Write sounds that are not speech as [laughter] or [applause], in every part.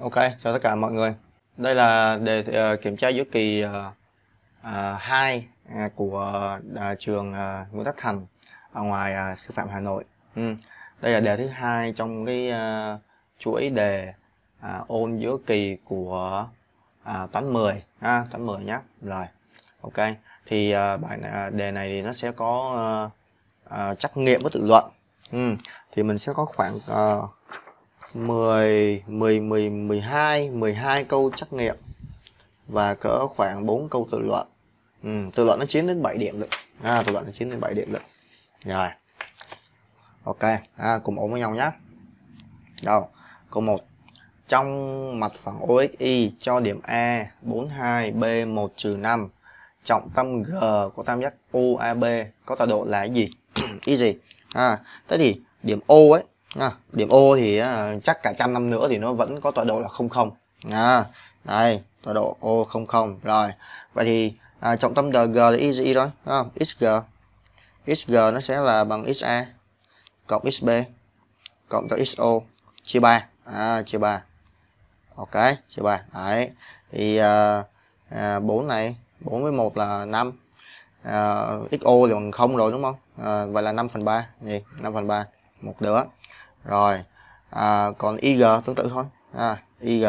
Ok, chào tất cả mọi người. Đây là đề uh, kiểm tra giữa kỳ uh, uh, 2 uh, của uh, trường uh, Nguyễn Tất Thành ở ngoài uh, sư phạm Hà Nội. Ừ. Đây là đề thứ hai trong cái uh, chuỗi đề uh, ôn giữa kỳ của uh, toán 10 ha, toán 10 nhé. Rồi. Ok. Thì uh, bài uh, đề này thì nó sẽ có uh, uh, trắc nghiệm với tự luận. Ừ. Thì mình sẽ có khoảng uh, 10 10 10 12 12 câu trắc nghiệm và cỡ khoảng 4 câu tự luận. Ừ, tự luận nó 9 đến 7 điểm được. À tự luận nó 9 đến 7 điểm được. Rồi. Ok, à, cùng ổn với nhau nhé. Đâu? Câu 1. Trong mặt phẳng OXY cho điểm A 42 B1 5 trọng tâm G của tam giác OAB có tọa độ là gì? y [clears throat] gì? À, thế thì điểm O ấy à, điểm ô thì uh, chắc cả trăm năm nữa thì nó vẫn có tọa độ là không không à, đây tọa độ ô không không rồi vậy thì à, trọng tâm G là y rồi không? xg xg nó sẽ là bằng xa cộng xb cộng cho xo chia 3 à, chia 3 ok chia 3 đấy thì à, à, 4 này 4 với 1 là 5 à, xo thì bằng 0 rồi đúng không à, vậy là 5 phần 3 gì 5 phần 3 một đứa rồi à, còn ig tương tự thôi à, ig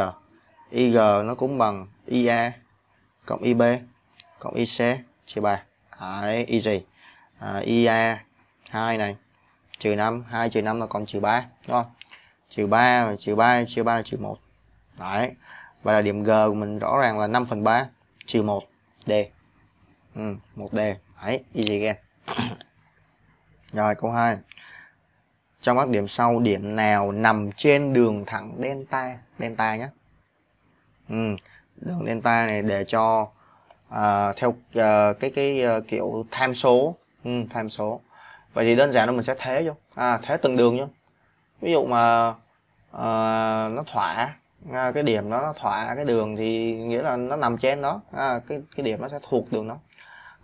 ig nó cũng bằng ia cộng ib cộng ic chia ba đấy y gì à, ia hai này trừ năm hai trừ năm là còn trừ ba đúng không trừ ba trừ ba trừ ba là trừ một đấy và là điểm G của mình rõ ràng là 5 phần ba trừ một D ừ, một D đấy easy game [coughs] rồi câu 2 trong các điểm sau điểm nào nằm trên đường thẳng delta delta nhé ừ, đường delta này để cho uh, theo uh, cái cái uh, kiểu tham số ừ, tham số vậy thì đơn giản là mình sẽ thế vô à, thế từng đường nhá ví dụ mà uh, nó thỏa à, cái điểm đó nó thỏa cái đường thì nghĩa là nó nằm trên đó à, cái cái điểm nó sẽ thuộc đường đó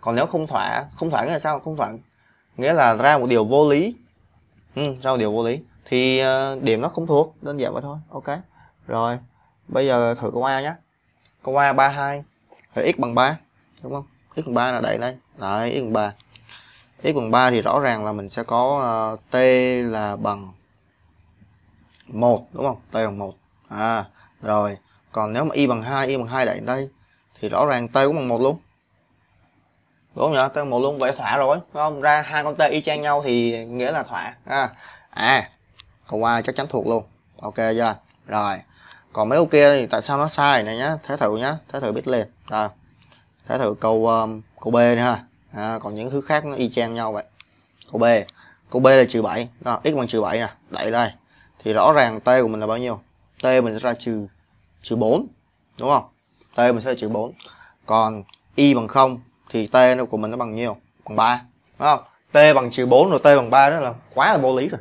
còn nếu không thỏa không thỏa nghĩa là sao không thỏa nghĩa là ra một điều vô lý ừ, ra điều vô lý thì uh, điểm nó không thuộc đơn giản vậy thôi ok rồi bây giờ thử câu a nhé câu a 32 thì x bằng 3 đúng không x bằng 3 là đẩy đây đấy x bằng 3 x bằng 3 thì rõ ràng là mình sẽ có uh, t là bằng 1 đúng không t bằng 1 à rồi còn nếu mà y bằng 2 y bằng 2 đẩy đây thì rõ ràng t cũng bằng 1 luôn đúng không nhở tao một luôn vậy thỏa rồi đúng không ra hai con t y chang nhau thì nghĩa là thỏa ha à câu a chắc chắn thuộc luôn ok chưa rồi còn mấy câu kia thì tại sao nó sai này nhá thế thử nhá thế thử biết liền rồi thế thử câu um, câu b nữa ha à, còn những thứ khác nó y chang nhau vậy câu b câu b là trừ bảy x bằng trừ bảy nè đẩy đây thì rõ ràng t của mình là bao nhiêu t mình sẽ ra trừ trừ bốn đúng không t mình sẽ trừ bốn còn y bằng không thì t của mình nó bằng nhiêu bằng ba đúng không t bằng trừ bốn rồi t bằng ba đó là quá là vô lý rồi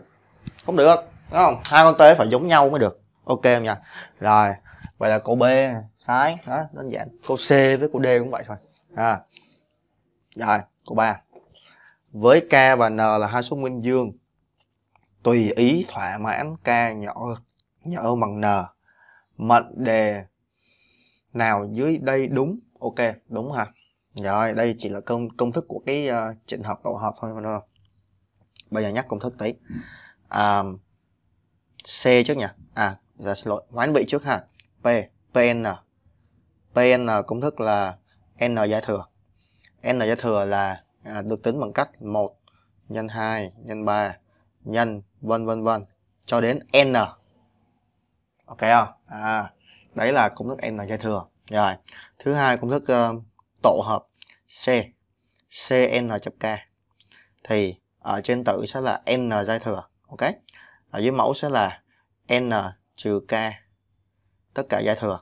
không được đúng không hai con t phải giống nhau mới được ok không nha rồi vậy là câu b sái đó đơn giản câu c với câu d cũng vậy thôi à rồi câu ba với k và n là hai số nguyên dương tùy ý thỏa mãn k nhỏ nhỏ bằng n mệnh đề nào dưới đây đúng ok đúng hả rồi, đây chỉ là công công thức của cái uh, ờ, trịnh hợp tổ hợp thôi không? Bây giờ nhắc công thức tí. Um, C trước nhỉ? À, giờ dạ, xin lỗi, hoán vị trước ha. P, PN. PN công thức là n giải thừa. n giải thừa là à, được tính bằng cách 1 nhân 2 nhân 3 nhân vân vân vân cho đến n. Ok không? À, đấy là công thức n giải thừa. Rồi. Thứ hai công thức uh, tổ hợp C CN chấm K thì ở trên tử sẽ là N giai thừa ok ở dưới mẫu sẽ là N trừ K tất cả giai thừa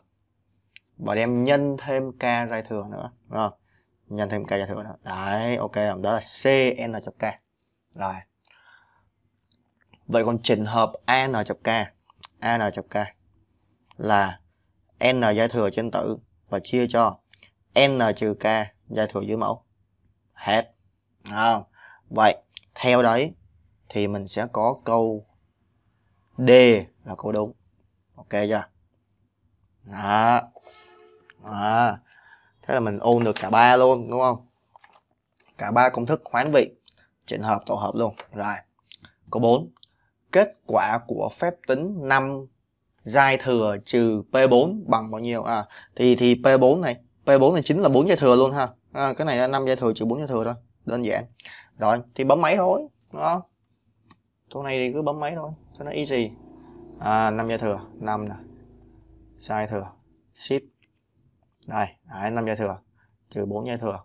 và đem nhân thêm K giai thừa nữa đúng không? nhân thêm K giai thừa nữa đấy ok đó là CN chấm K rồi vậy còn trình hợp AN chấm K AN chấm K là N giai thừa trên tử và chia cho n trừ k giải thừa dưới mẫu hết à, vậy theo đấy thì mình sẽ có câu d là câu đúng ok chưa đó à, thế là mình ôn được cả ba luôn đúng không cả ba công thức hoán vị chỉnh hợp tổ hợp luôn rồi câu 4 kết quả của phép tính 5 giai thừa trừ P4 bằng bao nhiêu à thì thì P4 này P4 này chính là bốn dây thừa luôn ha à, cái này là 5 dây thừa trừ 4 dây thừa thôi đơn giản rồi thì bấm máy thôi đó chỗ này thì cứ bấm máy thôi cho nó easy à, 5 dây thừa 5 nè sai thừa shift đây đấy, 5 dây thừa trừ 4 dây thừa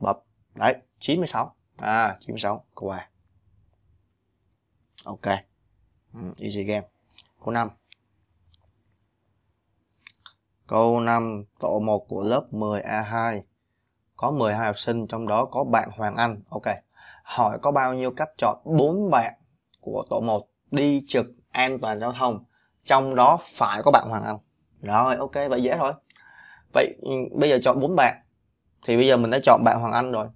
bập đấy 96 à 96 câu A ok ừ, easy game câu 5 Câu 5 tổ 1 của lớp 10A2 có 12 học sinh trong đó có bạn Hoàng Anh. Ok. Hỏi có bao nhiêu cách chọn 4 bạn của tổ 1 đi trực an toàn giao thông, trong đó phải có bạn Hoàng Anh. Rồi, ok vậy dễ thôi. Vậy ừ, bây giờ chọn 4 bạn. Thì bây giờ mình đã chọn bạn Hoàng Anh rồi.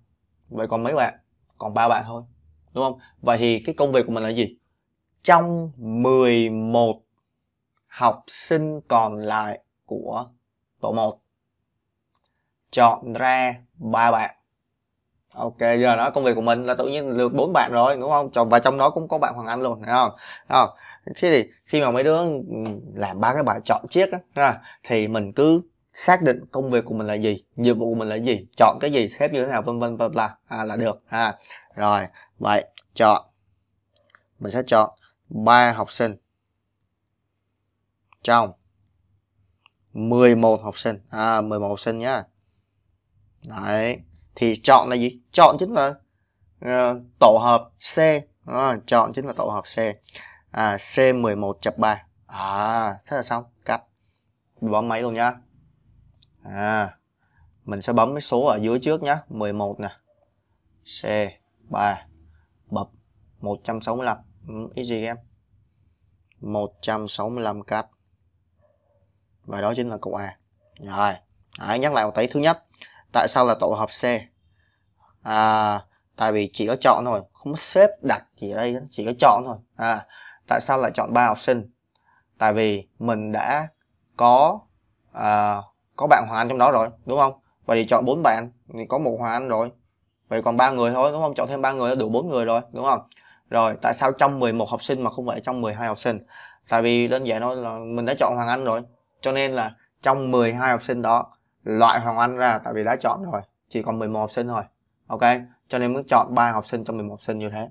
Vậy còn mấy bạn? Còn 3 bạn thôi. Đúng không? Vậy thì cái công việc của mình là gì? Trong 11 học sinh còn lại của tổ 1 chọn ra ba bạn ok giờ đó công việc của mình là tự nhiên được bốn bạn rồi đúng không và trong đó cũng có bạn hoàng anh luôn thấy không không thế thì khi mà mấy đứa ừ, làm ba cái bài chọn chiếc á thì mình cứ xác định công việc của mình là gì nhiệm vụ của mình là gì chọn cái gì xếp như thế nào vân vân vân là à, là được à, rồi vậy chọn mình sẽ chọn ba học sinh trong 11 học sinh à 11 học sinh nhá đấy thì chọn là gì chọn chính là uh, tổ hợp C à, chọn chính là tổ hợp C à, C11.3 à thế là xong cắt bấm máy luôn nhá à mình sẽ bấm cái số ở dưới trước nhá 11 nè C3 bập 165 ừ, easy game 165 cắt và đó chính là câu A rồi Đấy, nhắc lại một tí thứ nhất tại sao là tổ hợp C à, tại vì chỉ có chọn thôi không có xếp đặt gì ở đây chỉ có chọn thôi à, tại sao lại chọn ba học sinh tại vì mình đã có à, có bạn Hoàng Anh trong đó rồi đúng không và thì chọn bốn bạn thì có một Hoàng Anh rồi vậy còn ba người thôi đúng không chọn thêm ba người đủ bốn người rồi đúng không rồi tại sao trong 11 học sinh mà không phải trong 12 học sinh tại vì đơn giản thôi là mình đã chọn Hoàng Anh rồi cho nên là trong 12 học sinh đó loại Hoàng Anh ra tại vì đã chọn rồi chỉ còn 11 học sinh thôi ok cho nên mới chọn ba học sinh trong 11 học sinh như thế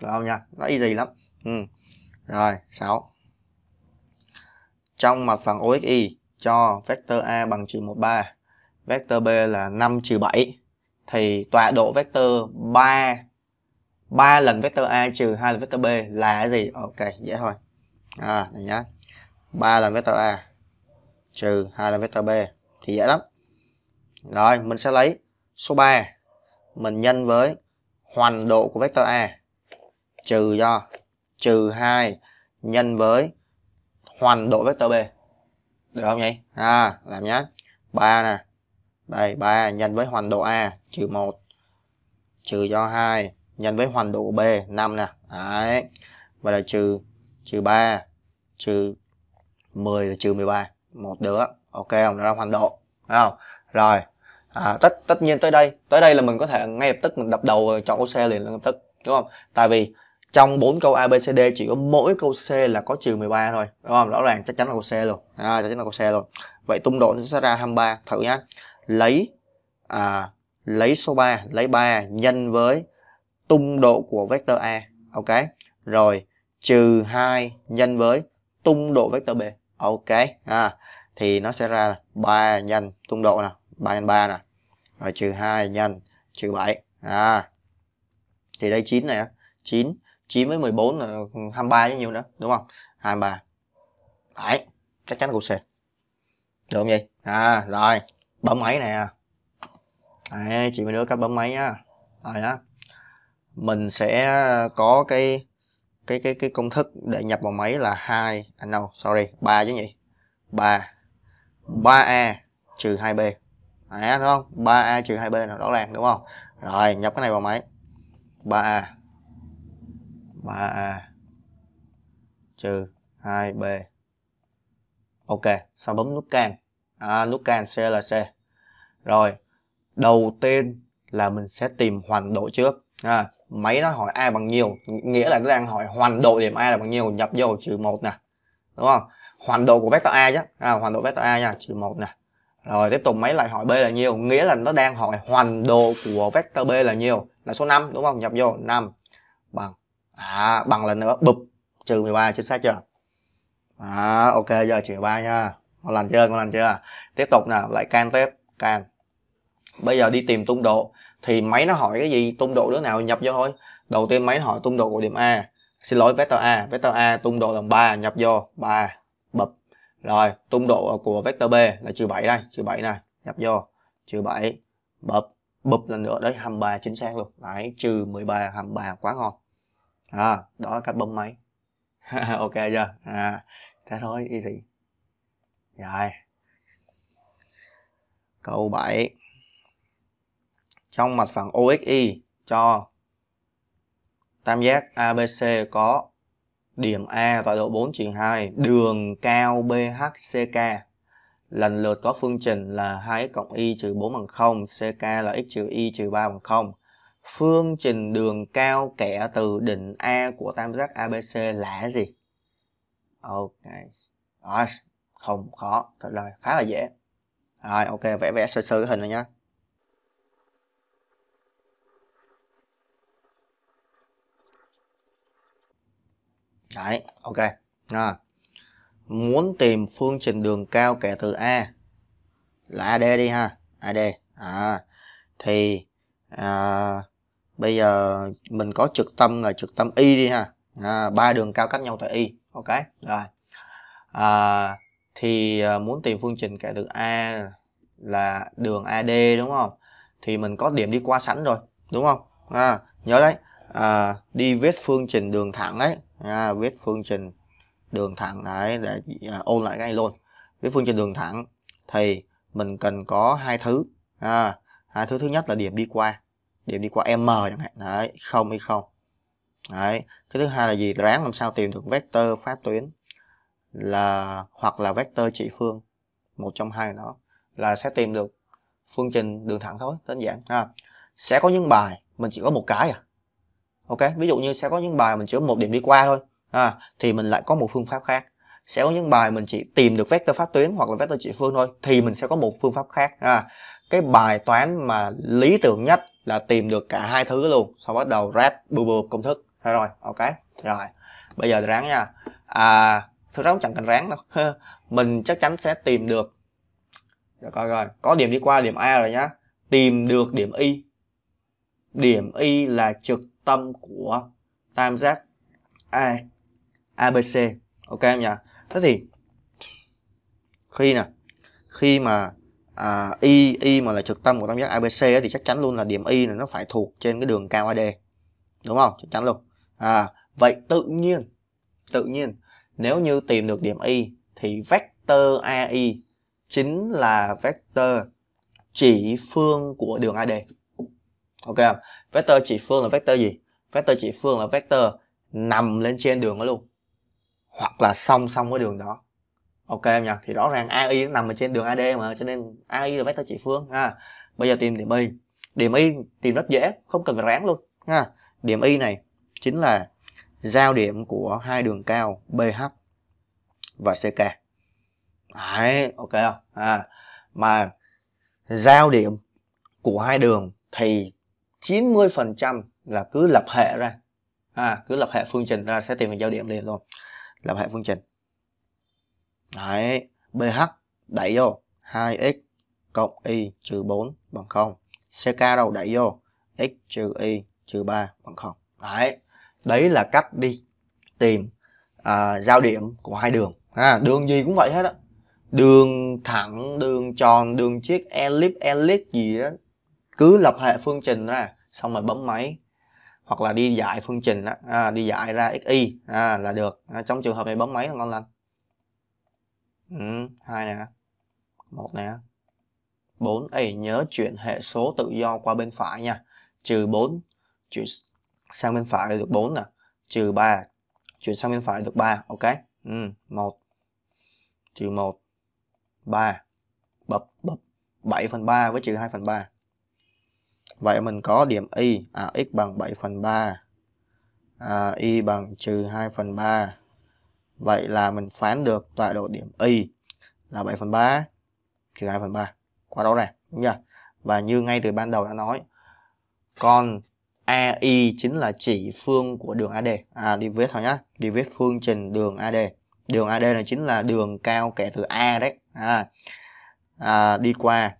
được không nha nó easy lắm ừ. rồi 6 trong mặt phẳng OXY cho vector A bằng trừ 13 vector B là 5 trừ 7 thì tọa độ vector 3 3 lần vector A trừ 2 lần vector B là gì? Ok, dễ thôi. À, này nhá. 3 lần vector A trừ 2 là vector B thì dễ lắm rồi mình sẽ lấy số 3 mình nhân với hoành độ của vector A trừ do trừ 2 nhân với hoành độ vector B được không nhỉ à làm nhé 3 nè đây 3 nhân với hoành độ A trừ 1 trừ do 2 nhân với hoành độ B 5 nè đấy và là trừ trừ 3 trừ 10 và trừ 13 một đứa ok không nó ra hoành độ Đấy không rồi à, tất tất nhiên tới đây tới đây là mình có thể ngay lập tức mình đập đầu chọn câu C liền lập tức đúng không tại vì trong bốn câu A, B, C, D chỉ có mỗi câu C là có trừ 13 thôi đúng không rõ ràng chắc chắn là câu C luôn à, chắc chắn là câu C luôn vậy tung độ nó sẽ ra 23 thử nhá lấy à, lấy số 3 lấy 3 nhân với tung độ của vector A ok rồi trừ 2 nhân với tung độ vector B ok à, thì nó sẽ ra 3 nhân tung độ nè 3 nhân 3 nè rồi trừ 2 nhân trừ 7 à thì đây 9 này 9 9 với 14 là 23 với nhiêu nữa đúng không 23 phải chắc chắn là câu C được không vậy à rồi bấm máy nè Đấy, chị mấy đứa cách bấm máy nhá rồi đó mình sẽ có cái cái cái cái công thức để nhập vào máy là 2 à no sorry 3 chứ nhỉ 3 3A trừ 2B à đúng không 3A trừ 2B là rõ ràng đúng không rồi nhập cái này vào máy 3A 3A trừ 2B ok sau bấm nút can à, nút can CLC rồi đầu tiên là mình sẽ tìm hoành độ trước à, máy nó hỏi a bằng nhiều nghĩa là nó đang hỏi hoàn độ điểm a là bằng nhiều nhập vô trừ một nè đúng không hoàn độ của vector a chứ à, hoàn độ vector a nha trừ một nè rồi tiếp tục máy lại hỏi b là nhiều nghĩa là nó đang hỏi hoàn độ của vector b là nhiều là số 5 đúng không nhập vô 5 bằng à bằng lần nữa bụp trừ 13 chính xác chưa à, ok giờ trừ 3 nha con lần chưa con lần chưa tiếp tục nào lại can tiếp can bây giờ đi tìm tung độ thì máy nó hỏi cái gì tung độ đứa nào nhập vô thôi đầu tiên máy hỏi tung độ của điểm a xin lỗi vector a vector a tung độ là 3 nhập vô 3 bập rồi tung độ của vector b là trừ 7 đây trừ 7 này nhập vô trừ 7 bập bập lần nữa đấy 23 chính xác luôn đấy trừ 13 23 quá ngon à, đó là cách bấm máy [laughs] ok chưa à, thế thôi easy rồi câu 7 trong mặt phẳng OXY cho tam giác ABC có điểm A tọa độ 4 chỉnh 2, đường cao BHCK lần lượt có phương trình là 2x cộng y trừ 4 bằng 0, CK là x trừ y trừ 3 bằng 0. Phương trình đường cao kẻ từ đỉnh A của tam giác ABC là gì? Ok. Rồi, không khó, thật là khá là dễ. Rồi, ok, vẽ vẽ sơ sơ cái hình rồi nhé. đấy ok à. muốn tìm phương trình đường cao kẻ từ a là ad đi ha ad à thì à, bây giờ mình có trực tâm là trực tâm y đi ha à, ba đường cao cách nhau tại y ok rồi à, thì à, muốn tìm phương trình kẻ từ a là đường ad đúng không thì mình có điểm đi qua sẵn rồi đúng không à, nhớ đấy à, đi viết phương trình đường thẳng ấy à, viết phương trình đường thẳng đấy để à, ôn lại ngay luôn viết phương trình đường thẳng thì mình cần có hai thứ à, hai thứ thứ nhất là điểm đi qua điểm đi qua m chẳng hạn đấy không hay không đấy cái thứ hai là gì ráng làm sao tìm được vector pháp tuyến là hoặc là vector trị phương một trong hai đó là sẽ tìm được phương trình đường thẳng thôi đơn giản ha à, sẽ có những bài mình chỉ có một cái à ok ví dụ như sẽ có những bài mình chỉ có một điểm đi qua thôi à, thì mình lại có một phương pháp khác sẽ có những bài mình chỉ tìm được vector pháp tuyến hoặc là vector trị phương thôi thì mình sẽ có một phương pháp khác à, cái bài toán mà lý tưởng nhất là tìm được cả hai thứ luôn sau bắt đầu ráp bù bù công thức thôi rồi ok rồi bây giờ ráng nha à thực ra cũng chẳng cần ráng đâu [laughs] mình chắc chắn sẽ tìm được để dạ, coi rồi có điểm đi qua điểm a rồi nhá tìm được điểm y điểm y là trực tâm của tam giác A ABC ok em nhỉ thế thì khi nè khi mà à, y y mà là trực tâm của tam giác ABC ấy, thì chắc chắn luôn là điểm y này nó phải thuộc trên cái đường cao AD đúng không chắc chắn luôn à, vậy tự nhiên tự nhiên nếu như tìm được điểm y thì vector AI chính là vector chỉ phương của đường AD ok không? vector chỉ phương là vector gì vector chỉ phương là vector nằm lên trên đường đó luôn hoặc là song song với đường đó ok em nhỉ thì rõ ràng ai nằm ở trên đường ad mà cho nên ai là vector chỉ phương ha bây giờ tìm điểm y điểm y tìm rất dễ không cần phải ráng luôn ha điểm y này chính là giao điểm của hai đường cao bh và ck đấy ok không à mà giao điểm của hai đường thì 90% là cứ lập hệ ra à, cứ lập hệ phương trình ra sẽ tìm được giao điểm liền luôn lập hệ phương trình đấy BH đẩy vô 2x cộng y trừ 4 bằng 0 CK đầu đẩy vô x trừ y trừ 3 bằng 0 đấy đấy là cách đi tìm à, giao điểm của hai đường à, đường gì cũng vậy hết á đường thẳng đường tròn đường chiếc elip elip gì đó cứ lập hệ phương trình ra xong rồi bấm máy hoặc là đi giải phương trình đó, à, đi giải ra xy à, là được à, trong trường hợp này bấm máy là ngon lành ừ, hai nè một nè 4 ấy nhớ chuyển hệ số tự do qua bên phải nha trừ 4 chuyển sang bên phải được 4 nè trừ 3 chuyển sang bên phải được 3 ok ừ, 1 trừ 1 3 bập bập 7 phần 3 với trừ 2 phần 3 Vậy mình có điểm y, à, x bằng 7 phần 3, à, y bằng trừ 2 phần 3. Vậy là mình phán được tọa độ điểm y là 7 phần 3 trừ 2 phần 3. qua đó ràng, đúng chưa? Và như ngay từ ban đầu đã nói, con AI chính là chỉ phương của đường AD. À, đi viết thôi nhá, đi viết phương trình đường AD. Đường AD này chính là đường cao kẻ từ A đấy. À, à đi qua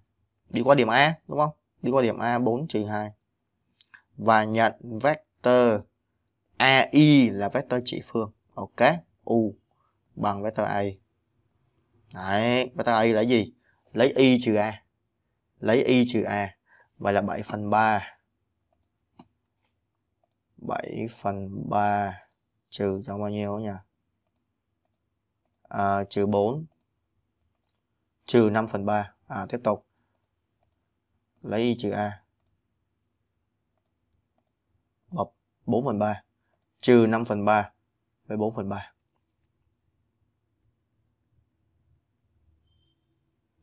đi qua điểm A đúng không? đi qua điểm A 4 trừ 2 và nhận vector AI là vector chỉ phương. Ok, U bằng vector A. Đấy, vector A là gì? Lấy Y trừ A. Lấy Y trừ A. Vậy là 7 phần 3. 7 phần 3 trừ cho bao nhiêu nhỉ? À, trừ 4. Trừ 5 phần 3. À, tiếp tục lấy y trừ a bập 4 phần 3 trừ 5 phần 3 với 4 phần 3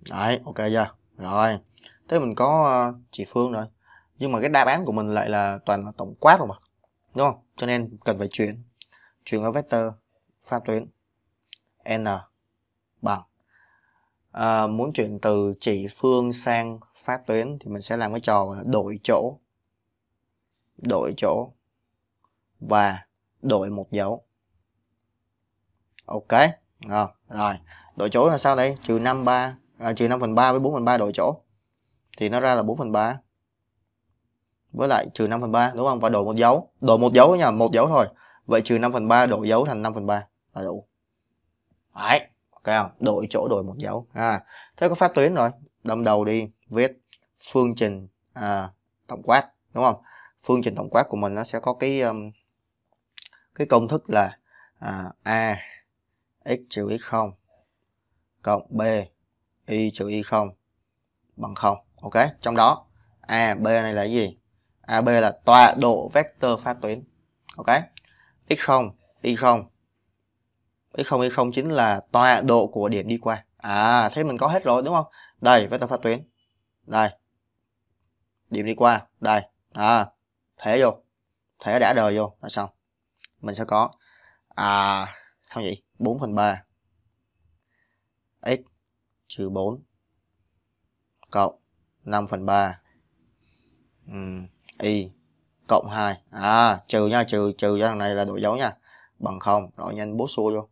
Đấy, ok chưa? Rồi, thế mình có uh, chị Phương rồi Nhưng mà cái đáp án của mình lại là toàn là tổng quát rồi mà Đúng không? Cho nên cần phải chuyển Chuyển ở vector pháp tuyến N bằng à, muốn chuyển từ chỉ phương sang pháp tuyến thì mình sẽ làm cái trò đổi chỗ đổi chỗ và đổi một dấu ok à, rồi đổi chỗ là sao đây trừ 53 à, trừ 5 phần 3 với 4 phần 3 đổi chỗ thì nó ra là 4 phần 3 với lại trừ 5 phần 3 đúng không và đổi một dấu đổi một dấu nha một dấu thôi vậy trừ 5 phần 3 đổi dấu thành 5 phần 3 là đủ Đấy, thấy đổi chỗ đổi một dấu à thế có phép tuyến rồi đâm đầu đi viết phương trình à, tổng quát đúng không phương trình tổng quát của mình nó sẽ có cái um, cái công thức là à, a x trừ x 0 cộng b y trừ y 0 bằng không. ok trong đó a b này là gì a b là tọa độ vector phát tuyến ok x 0 y 0 x0 không chính là tọa độ của điểm đi qua à thế mình có hết rồi đúng không đây với vector phát tuyến đây điểm đi qua đây à thế vô thế đã đời vô là xong mình sẽ có à sao vậy 4 phần 3 x trừ 4 cộng 5 phần 3 um, y cộng 2 à trừ nha trừ trừ cho thằng này là đổi dấu nha bằng không rồi nhanh bố xua vô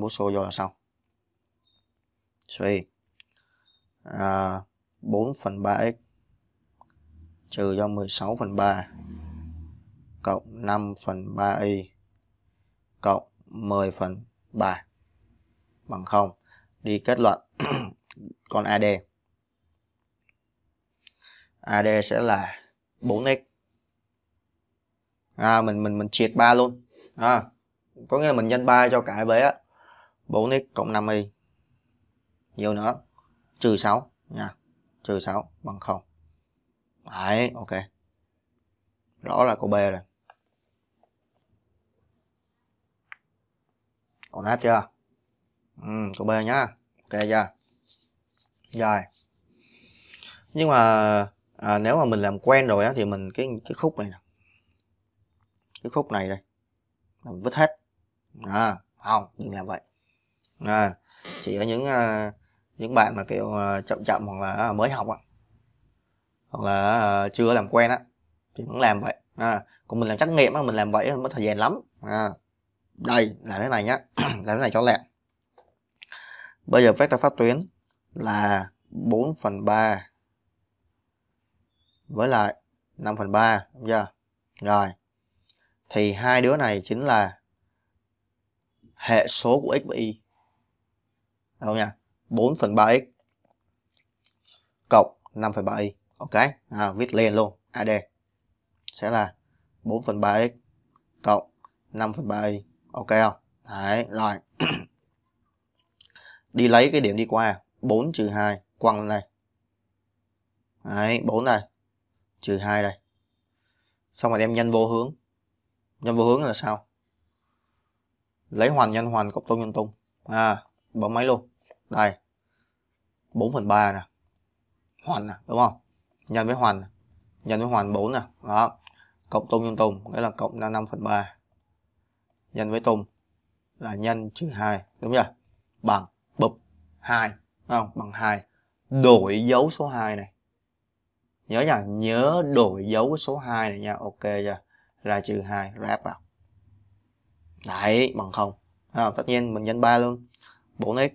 bố xô vô là xong suy à, 4 phần 3 x trừ cho 16 phần 3 cộng 5 phần 3 y cộng 10 phần 3 bằng 0 đi kết luận [coughs] con AD AD sẽ là 4x à, mình mình mình triệt 3 luôn à, có nghĩa là mình nhân 3 cho cả vế á 4x cộng 5y nhiều nữa trừ 6 nha trừ 6 bằng 0 đấy ok rõ là câu B rồi còn nát chưa ừ, câu B nhá ok chưa rồi nhưng mà à, nếu mà mình làm quen rồi á thì mình cái cái khúc này nè cái khúc này đây mình vứt hết à không đừng làm vậy à, chỉ ở những à, những bạn mà kiểu à, chậm chậm hoặc là à, mới học ạ hoặc là à, chưa làm quen á thì vẫn làm vậy à, còn mình làm trắc nghiệm á mình làm vậy mất thời gian lắm à, đây là thế này nhá [clears throat] làm thế này cho lẹ bây giờ vector pháp tuyến là 4 phần 3 với lại 5 phần 3 đúng chưa rồi thì hai đứa này chính là hệ số của x và y đâu nha 4 phần 3x cộng phần 5,3y ok à, viết lên luôn AD sẽ là 4 phần 3x cộng 5 phần 3y ok không đấy rồi [clears throat] đi lấy cái điểm đi qua 4 trừ 2 quăng lên đây đấy 4 này trừ 2 đây xong rồi đem nhân vô hướng nhân vô hướng là sao lấy hoàn nhân hoàn cộng tung nhân tung à bấm máy luôn đây 4 phần 3 nè hoàn nè đúng không nhân với hoàn nhân với hoàn 4 nè đó cộng tung nhân tung nghĩa là cộng ra 5 phần 3 nhân với tung là nhân trừ 2 đúng chưa bằng bụp 2 không bằng 2 đổi dấu số 2 này nhớ nha nhớ đổi dấu số 2 này nha ok chưa ra trừ 2 ráp vào đấy bằng không à, tất nhiên mình nhân 3 luôn 4x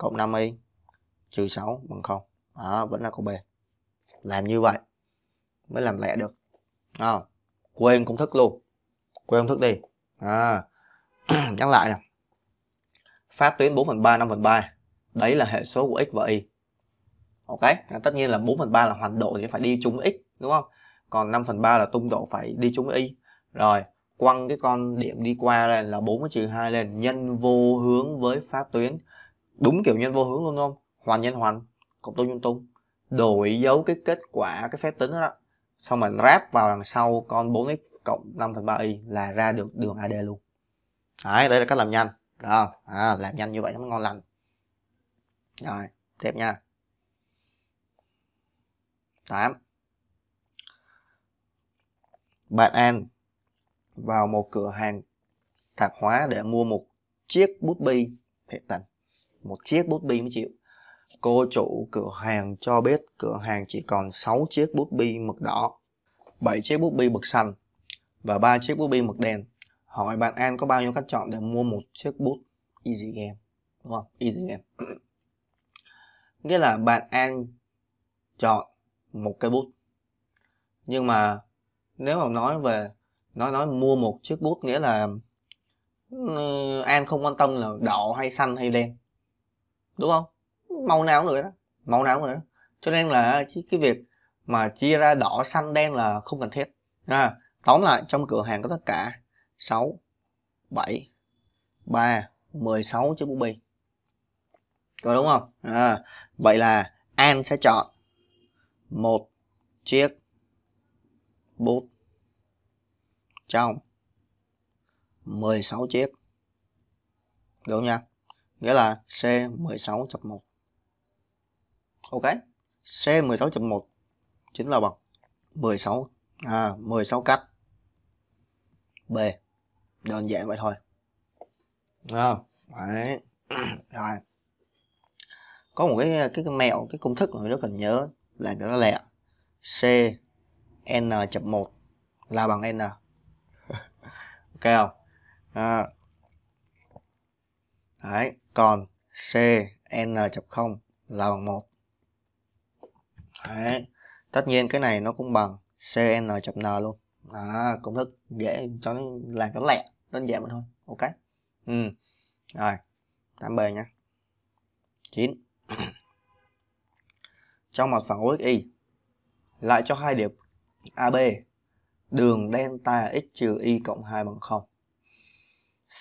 cộng 5y trừ 6 bằng 0 đó vẫn là câu B làm như vậy mới làm lẹ được à, quên công thức luôn quên công thức đi à, [clears throat] nhắc lại nè pháp tuyến 4 phần 3 5 phần 3 đấy là hệ số của x và y ok tất nhiên là 4 phần 3 là hoàn độ thì phải đi chung với x đúng không còn 5 phần 3 là tung độ phải đi chung với y rồi quăng cái con điểm đi qua lên là 4 trừ 2 lên nhân vô hướng với pháp tuyến đúng kiểu nhân vô hướng luôn không hoàn nhân hoàn cộng tung nhân ừ. tung đổi dấu cái kết quả cái phép tính đó, đó. xong mình ráp vào đằng sau con 4x cộng 5 phần 3 y là ra được đường AD luôn đấy đây là cách làm nhanh đó à, làm nhanh như vậy nó ngon lành rồi tiếp nha 8 bạn An vào một cửa hàng tạp hóa để mua một chiếc bút bi hiện tặng một chiếc bút bi mới chịu cô chủ cửa hàng cho biết cửa hàng chỉ còn 6 chiếc bút bi mực đỏ 7 chiếc bút bi mực xanh và 3 chiếc bút bi mực đen hỏi bạn An có bao nhiêu cách chọn để mua một chiếc bút easy game đúng không easy game [clears throat] nghĩa là bạn An chọn một cây bút nhưng mà nếu mà nói về nói nói mua một chiếc bút nghĩa là ừ, An không quan tâm là đỏ hay xanh hay đen đúng không màu nào nữa đó màu nào nữa đó. cho nên là cái việc mà chia ra đỏ xanh đen là không cần thiết à, tóm lại trong cửa hàng có tất cả 6 7 3 16 chiếc bút bi rồi đúng không à, vậy là an sẽ chọn một chiếc bút trong 16 chiếc đúng không nha nghĩa là C16.1. Ok, C16.1 chính là bằng 16 à 16 cách B. Đơn giản vậy thôi. À, đấy. [clears throat] Rồi. Có một cái cái, cái mẹo cái công thức mà rất cần nhớ là nó lẹ, C n.1 là bằng n. [laughs] ok không? À, Đấy, còn C n chấm 0 là bằng 1. Đấy. Tất nhiên cái này nó cũng bằng CN chập N luôn. À, công thức dễ cho nó làm cho lẹ, đơn giản mà thôi. Ok. Ừ. Rồi. Tám bề nha. 9. Trong mặt phẳng OXY lại cho hai điểm AB đường delta x trừ y cộng 2 bằng 0.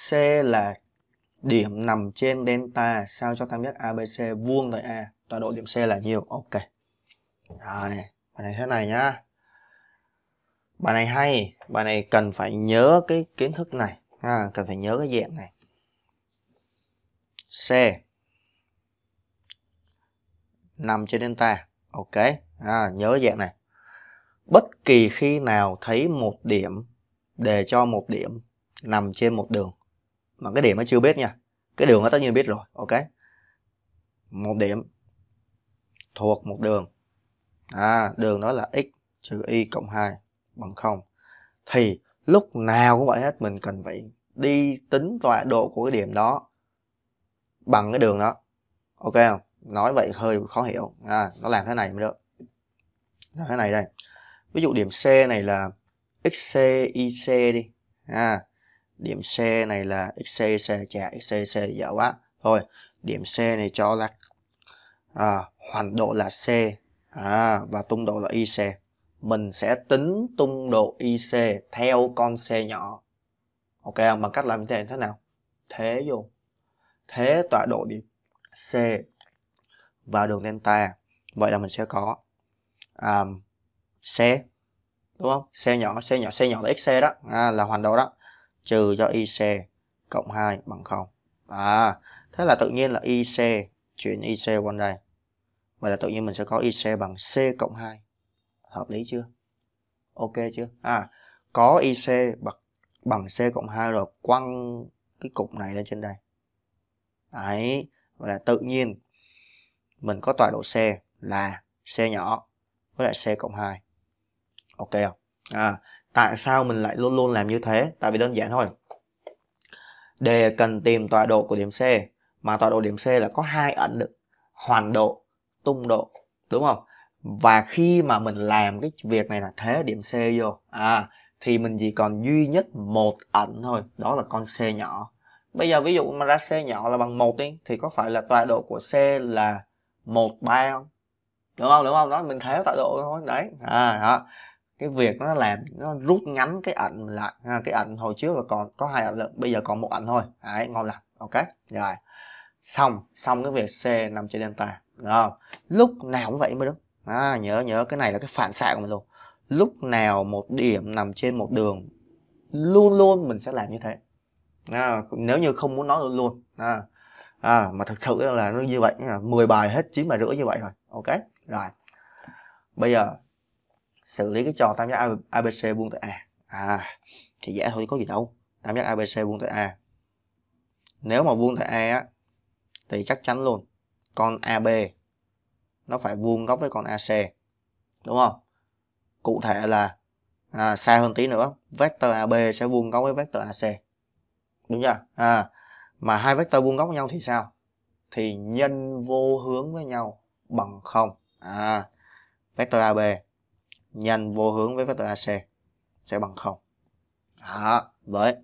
C là điểm nằm trên delta sao cho tam giác ABC vuông tại A tọa độ điểm C là nhiều ok rồi bài này thế này nhá bài này hay bài này cần phải nhớ cái kiến thức này à, cần phải nhớ cái dạng này C nằm trên delta ok à, nhớ dạng này bất kỳ khi nào thấy một điểm đề cho một điểm nằm trên một đường mà cái điểm nó chưa biết nha cái đường nó tất nhiên biết rồi ok một điểm thuộc một đường à, đường đó là x trừ y cộng 2 bằng 0 thì lúc nào cũng vậy hết mình cần phải đi tính tọa độ của cái điểm đó bằng cái đường đó ok không nói vậy hơi khó hiểu à, nó làm thế này mới được làm thế này đây ví dụ điểm c này là xc ic đi à, điểm C này là XCC chả XCC dở quá thôi điểm C này cho là à, hoàn độ là C à, và tung độ là IC mình sẽ tính tung độ IC theo con C nhỏ ok bằng cách làm như thế, thế nào thế vô thế tọa độ điểm C vào đường delta vậy là mình sẽ có um, C đúng không C nhỏ C nhỏ C nhỏ là XC đó à, là hoàn độ đó trừ cho IC cộng 2 bằng 0. À, thế là tự nhiên là IC chuyển IC qua đây. Vậy là tự nhiên mình sẽ có IC bằng C cộng 2. Hợp lý chưa? Ok chưa? À, có IC bằng bằng C cộng 2 rồi quăng cái cục này lên trên đây. Đấy, vậy là tự nhiên mình có tọa độ C là C nhỏ với lại C cộng 2. Ok không? À, tại sao mình lại luôn luôn làm như thế tại vì đơn giản thôi đề cần tìm tọa độ của điểm C mà tọa độ điểm C là có hai ẩn được, hoàn độ tung độ đúng không và khi mà mình làm cái việc này là thế điểm C vô à thì mình chỉ còn duy nhất một ẩn thôi đó là con C nhỏ bây giờ ví dụ mà ra C nhỏ là bằng một đi thì có phải là tọa độ của C là một ba không đúng không đúng không đó mình thế tọa độ thôi đấy à đó cái việc nó làm nó rút ngắn cái ảnh lại ha, cái ảnh hồi trước là còn có hai ảnh lượng bây giờ còn một ảnh thôi đấy ngon lành ok rồi xong xong cái việc c nằm trên delta đúng không lúc nào cũng vậy mới đúng à, nhớ nhớ cái này là cái phản xạ của mình luôn lúc nào một điểm nằm trên một đường luôn luôn mình sẽ làm như thế à, nếu như không muốn nói luôn luôn à, à, mà thật sự là nó như vậy 10 bài hết chín bài rưỡi như vậy rồi ok rồi bây giờ xử lý cái tròn tam giác ABC vuông tại A à thì dễ thôi có gì đâu tam giác ABC vuông tại A nếu mà vuông tại A á thì chắc chắn luôn con AB nó phải vuông góc với con AC đúng không cụ thể là à, xa hơn tí nữa vector AB sẽ vuông góc với vector AC đúng chưa à mà hai vector vuông góc với nhau thì sao thì nhân vô hướng với nhau bằng không à vector AB nhanh vô hướng với vector AC sẽ bằng 0. Đó, với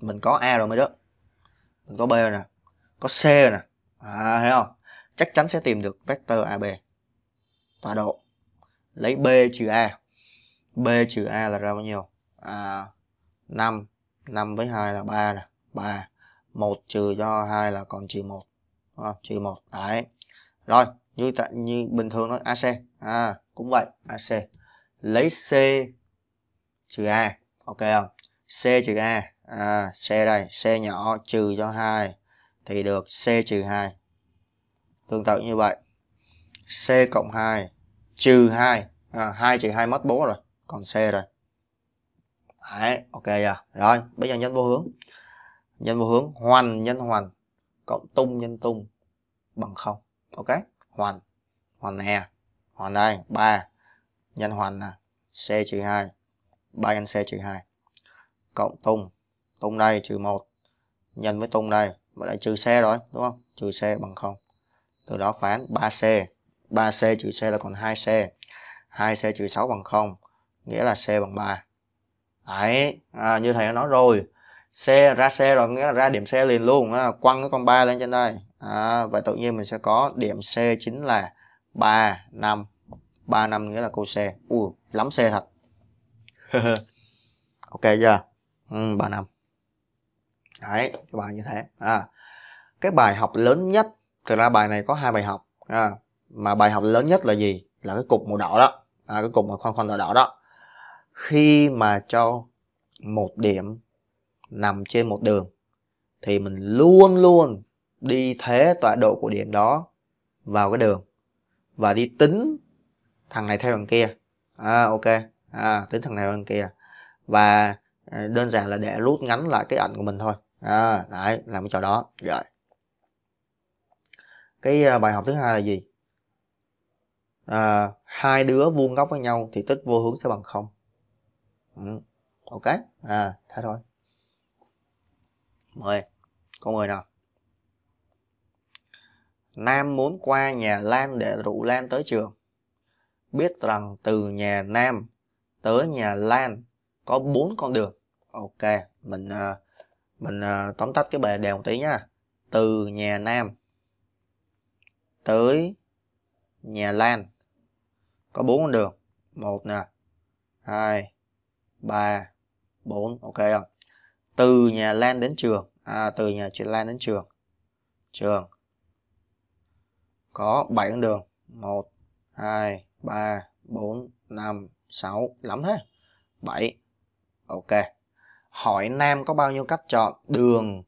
mình có A rồi mấy đứa, Mình có B rồi nè, có C rồi nè. À, thấy không? Chắc chắn sẽ tìm được vector AB. Tọa độ lấy B trừ A. B trừ A là ra bao nhiêu? À, 5, 5 với 2 là 3 nè, 3. 1 trừ cho 2 là còn trừ 1. không? trừ 1. Đấy. Rồi, như như bình thường nó AC. À cũng vậy AC lấy C trừ A ok không C trừ A à, C đây C nhỏ trừ cho 2 thì được C trừ 2 tương tự như vậy C cộng 2 trừ 2 à, 2 trừ 2 mất 4 rồi còn C rồi Đấy, ok chưa rồi bây giờ nhân vô hướng nhân vô hướng hoàn nhân hoàn cộng tung nhân tung bằng không ok hoàn hoàn nè e hoàn đây 3 nhân hoàn là c trừ 2 3 nhân c trừ 2 cộng tung tung đây trừ 1 nhân với tung đây vậy là trừ c rồi đúng không trừ c bằng 0 từ đó phán 3c 3c trừ c là còn 2c 2c trừ 6 bằng 0 nghĩa là c bằng 3 ấy à, như thầy đã nói rồi c ra c rồi nghĩa là ra điểm c liền luôn quăng cái con ba lên trên đây à, vậy tự nhiên mình sẽ có điểm c chính là 3 năm 3 năm nghĩa là cô C ui lắm C thật [laughs] ok chưa ừ, 3 5 đấy các bạn như thế à cái bài học lớn nhất thực ra bài này có hai bài học à, mà bài học lớn nhất là gì là cái cục màu đỏ đó à, cái cục màu khoan khoan đỏ đỏ đó khi mà cho một điểm nằm trên một đường thì mình luôn luôn đi thế tọa độ của điểm đó vào cái đường và đi tính thằng này theo thằng kia à, ok à, tính thằng này theo thằng kia và ờ, đơn giản là để rút ngắn lại cái ảnh của mình thôi à, đấy làm cái trò đó rồi cái ờ, bài học thứ hai là gì à, hai đứa vuông góc với nhau thì tích vô hướng sẽ bằng không ừ. ok à thế thôi mời con mời nào Nam muốn qua nhà Lan để rủ Lan tới trường. Biết rằng từ nhà Nam tới nhà Lan có bốn con đường. Ok, mình ờ, mình ờ, tóm tắt cái bài đề một tí nha. Từ nhà Nam tới nhà Lan có bốn con đường. Một nè, hai, ba, bốn. Ok không? Từ nhà Lan đến trường. À, từ nhà chị Lan đến trường. Trường có 7 con đường 1 2 3 4 5 6 lắm thế 7 ok hỏi Nam có bao nhiêu cách chọn đường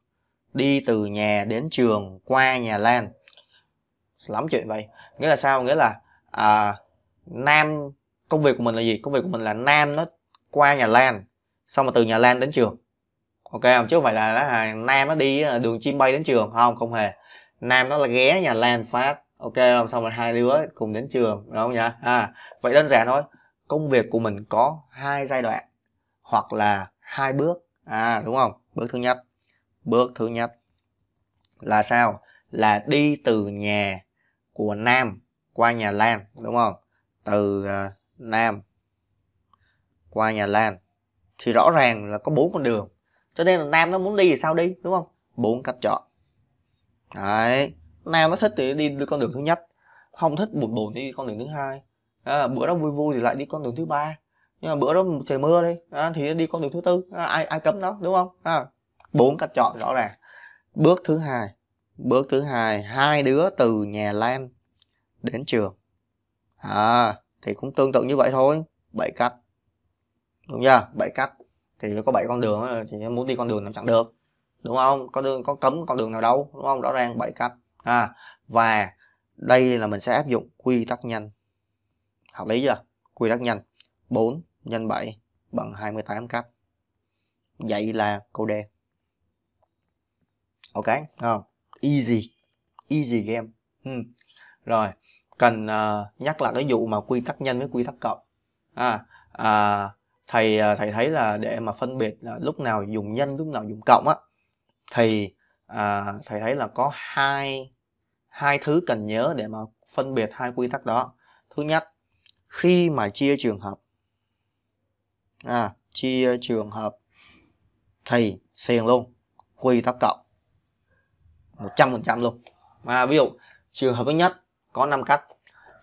đi từ nhà đến trường qua nhà Lan lắm chuyện vậy nghĩa là sao nghĩa là à, Nam công việc của mình là gì công việc của mình là Nam nó qua nhà Lan xong mà từ nhà Lan đến trường ok không chứ không phải là, là Nam nó đi à, đường chim bay đến trường không không hề Nam nó là ghé nhà Lan phát ok làm xong rồi hai đứa cùng đến trường đúng không nhỉ à vậy đơn giản thôi công việc của mình có hai giai đoạn hoặc là hai bước à đúng không bước thứ nhất bước thứ nhất là sao là đi từ nhà của nam qua nhà lan đúng không từ uh, nam qua nhà lan thì rõ ràng là có bốn con đường cho nên là nam nó muốn đi thì sao đi đúng không bốn cách chọn đấy nam nó thích thì đi con đường thứ nhất không thích buồn buồn thì đi con đường thứ hai à, bữa đó vui vui thì lại đi con đường thứ ba nhưng mà bữa đó trời mưa đi à, thì đi con đường thứ tư à, ai ai cấm nó đúng không à, bốn cách chọn rõ ràng bước thứ hai bước thứ hai hai đứa từ nhà lan đến trường à thì cũng tương tự như vậy thôi bảy cách đúng chưa bảy cách thì có bảy con đường thì muốn đi con đường nào chẳng được đúng không có đường có cấm con đường nào đâu đúng không rõ ràng bảy cách ha và đây là mình sẽ áp dụng quy tắc nhanh học lý chưa quy tắc nhanh 4 nhân 7 bằng 28 cấp vậy là câu đề ok không easy easy game ừ. rồi cần uh, nhắc lại cái vụ mà quy tắc nhân với quy tắc cộng à, à thầy ờ, thầy thấy là để mà phân biệt là lúc nào dùng nhân lúc nào dùng cộng á thì à, thầy thấy là có hai hai thứ cần nhớ để mà phân biệt hai quy tắc đó thứ nhất khi mà chia trường hợp à, chia trường hợp thì xiền luôn quy tắc cộng 100% luôn mà ví dụ trường hợp thứ nhất có 5 cách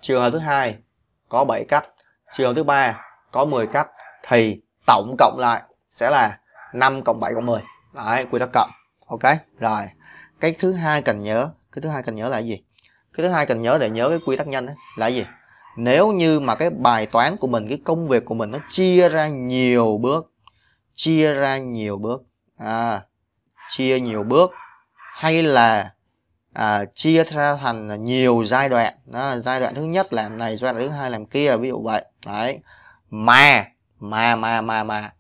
trường hợp thứ hai có 7 cách trường hợp thứ ba có 10 cách thì tổng cộng lại sẽ là 5 cộng 7 cộng 10 đấy quy tắc cộng ok rồi cái thứ hai cần nhớ cái thứ hai cần nhớ là gì cái thứ hai cần nhớ để nhớ cái quy tắc nhanh ấy, là gì nếu như mà cái bài toán của mình cái công việc của mình nó chia ra nhiều bước chia ra nhiều bước à, chia nhiều bước hay là à, chia ra thành nhiều giai đoạn đó, giai đoạn thứ nhất làm này giai đoạn thứ hai làm kia ví dụ vậy đấy mà mà mà mà mà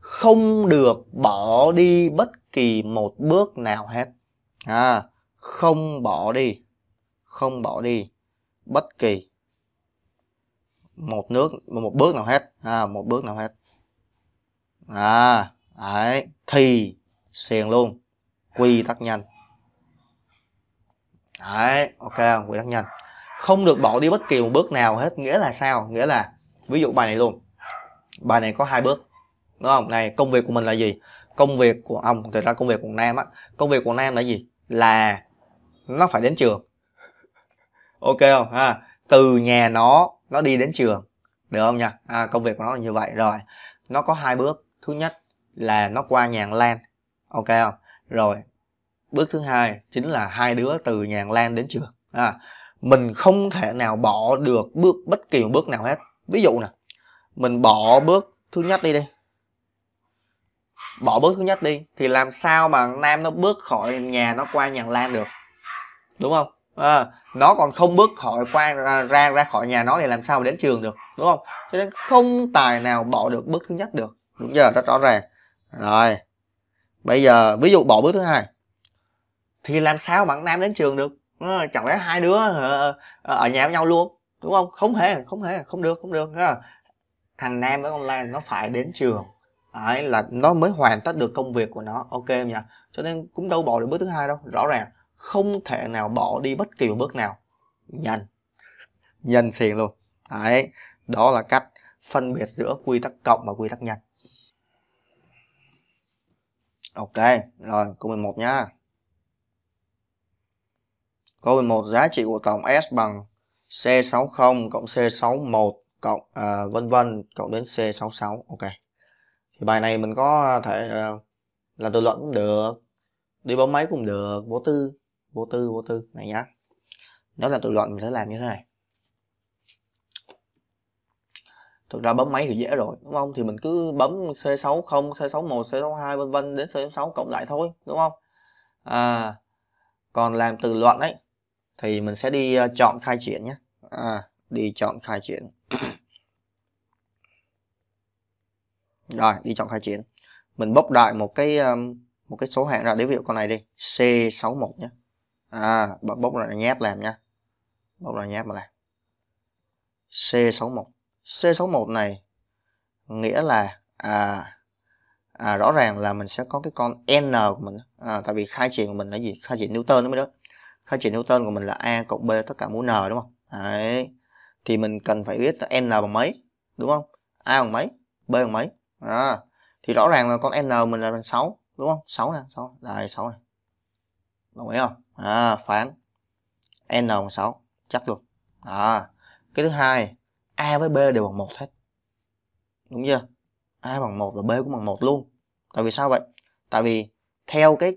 không được bỏ đi bất kỳ một bước nào hết à, không bỏ đi không bỏ đi bất kỳ một nước một bước nào hết à, một bước nào hết à đấy thì xiền luôn quy tắc nhanh đấy ok quy tắc nhanh không được bỏ đi bất kỳ một bước nào hết nghĩa là sao nghĩa là ví dụ bài này luôn bài này có hai bước đúng không này công việc của mình là gì công việc của à, ông thực ra công việc của nam á công việc của nam là gì là nó phải đến trường ok không ha từ nhà nó nó đi đến trường được không nha à, công việc của nó là như vậy rồi nó có hai bước thứ nhất là nó qua nhà lan ok không rồi bước thứ hai chính là hai đứa từ nhà lan đến trường à, mình không thể nào bỏ được bước bất kỳ một bước nào hết ví dụ nè mình bỏ bước thứ nhất đi đi bỏ bước thứ nhất đi thì làm sao mà nam nó bước khỏi nhà nó qua nhà lan được đúng không à, nó còn không bước khỏi qua ra, ra khỏi nhà nó thì làm sao mà đến trường được đúng không cho nên không tài nào bỏ được bước thứ nhất được đúng giờ rất rõ ràng rồi bây giờ ví dụ bỏ bước thứ hai thì làm sao bạn nam đến trường được ờ, chẳng lẽ hai đứa ờ, ờ, ở nhà với nhau luôn đúng không không thể không thể không được không được thằng nam với con lan nó phải đến trường Đấy, là nó mới hoàn tất được công việc của nó ok em nhỉ cho nên cũng đâu bỏ được bước thứ hai đâu rõ ràng không thể nào bỏ đi bất kỳ một bước nào nhanh nhanh xiền luôn đấy đó là cách phân biệt giữa quy tắc cộng và quy tắc nhanh ok rồi câu 11 nhá câu 11 giá trị của tổng S bằng C60 cộng C61 cộng à, vân vân cộng đến C66 ok thì bài này mình có thể à, là tự luận cũng được đi bấm máy cũng được vô tư vô tư vô tư này nhá đó là tự luận mình sẽ làm như thế này thực ra bấm máy thì dễ rồi đúng không thì mình cứ bấm C60 C61 C62 vân vân đến C6 cộng lại thôi đúng không à, còn làm từ luận ấy thì mình sẽ đi ờ, chọn khai triển nhé à, đi chọn khai triển [clears throat] rồi đi chọn khai triển mình bốc đại một cái một cái số hạng ra để ví dụ con này đi C61 nhé à, bốc là nháp làm nha bốc là nháp mà làm C61 C61 này nghĩa là à, à, rõ ràng là mình sẽ có cái con N của mình à, tại vì khai triển của mình là gì khai triển Newton đó mới đó khai triển Newton của mình là A cộng B tất cả mũ N đúng không Đấy. thì mình cần phải biết N bằng mấy đúng không A bằng mấy B bằng mấy à, thì rõ ràng là con N mình là bằng 6 đúng không 6 nè 6 đây 6 này đồng ý không à, phán n bằng 6 chắc luôn à, cái thứ hai a với b đều bằng một hết đúng chưa a bằng một và b cũng bằng một luôn tại vì sao vậy tại vì theo cái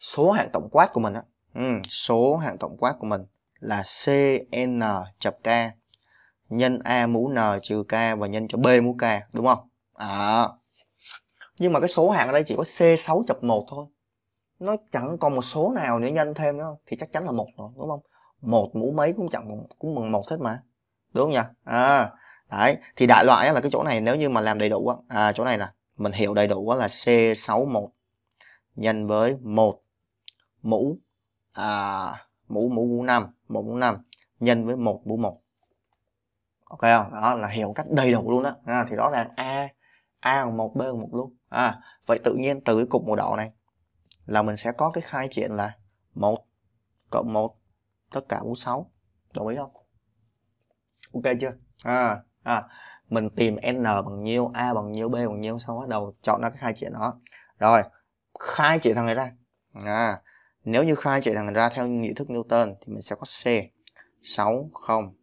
số hạng tổng quát của mình á ừ, số hạng tổng quát của mình là cn chập k nhân a mũ n trừ k và nhân cho b mũ k đúng không à. nhưng mà cái số hạng ở đây chỉ có c6 chập một thôi nó chẳng còn một số nào nữa nhân thêm nữa thì chắc chắn là một rồi đúng không một mũ mấy cũng chẳng cũng bằng một hết mà đúng không nhỉ à đấy thì đại loại là cái chỗ này nếu như mà làm đầy đủ á à, chỗ này là mình hiểu đầy đủ là C61 nhân với một mũ à, mũ mũ mũ 5 mũ mũ 5 nhân với một mũ một ok không đó là hiểu cách đầy đủ luôn đó à, thì rõ ràng A A bằng 1 B bằng 1 luôn à vậy tự nhiên từ cái cục màu đỏ này là mình sẽ có cái khai triển là 1 cộng 1 tất cả mũ 6. Đồng ý không? Ok chưa? À, à, mình tìm n bằng nhiêu, a bằng nhiêu, b bằng nhiêu xong bắt đầu chọn ra cái khai triển đó. Rồi, khai triển thằng này ra. À, nếu như khai triển thằng này ra theo nghị thức Newton thì mình sẽ có C 6 0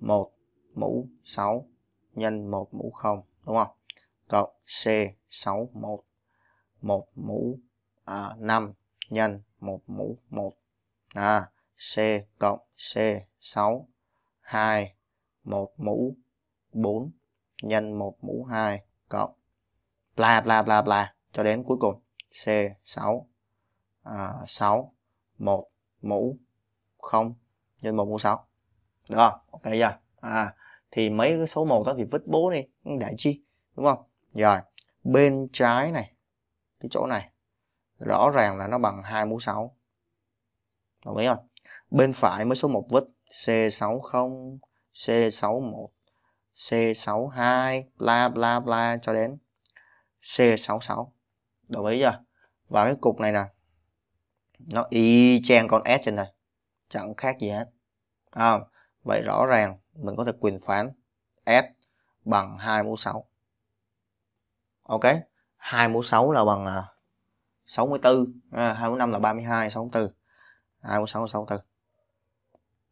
1 mũ 6 nhân 1 mũ 0 đúng không? Cộng C 6 1 1 mũ à, 5 nhân 1 mũ 1 à, C cộng C 6 2 1 mũ 4 nhân 1 mũ 2 cộng bla bla bla bla cho đến cuối cùng C 6 à, 6 1 mũ 0 nhân 1 mũ 6 được không? Ok chưa? À, thì mấy cái số 1 đó thì vứt bố đi, để chi, đúng không? Rồi, bên trái này, cái chỗ này rõ ràng là nó bằng 2 mũ 6 đồng ý không bên phải mới số 1 vít C60 C61 C62 bla bla bla cho đến C66 đồng ý chưa và cái cục này nè nó y chang con S trên này chẳng khác gì hết à, vậy rõ ràng mình có thể quyền phán S bằng 2 mũ 6 ok 2 mũ 6 là bằng à, 64 à, 245 là 32 64 246 64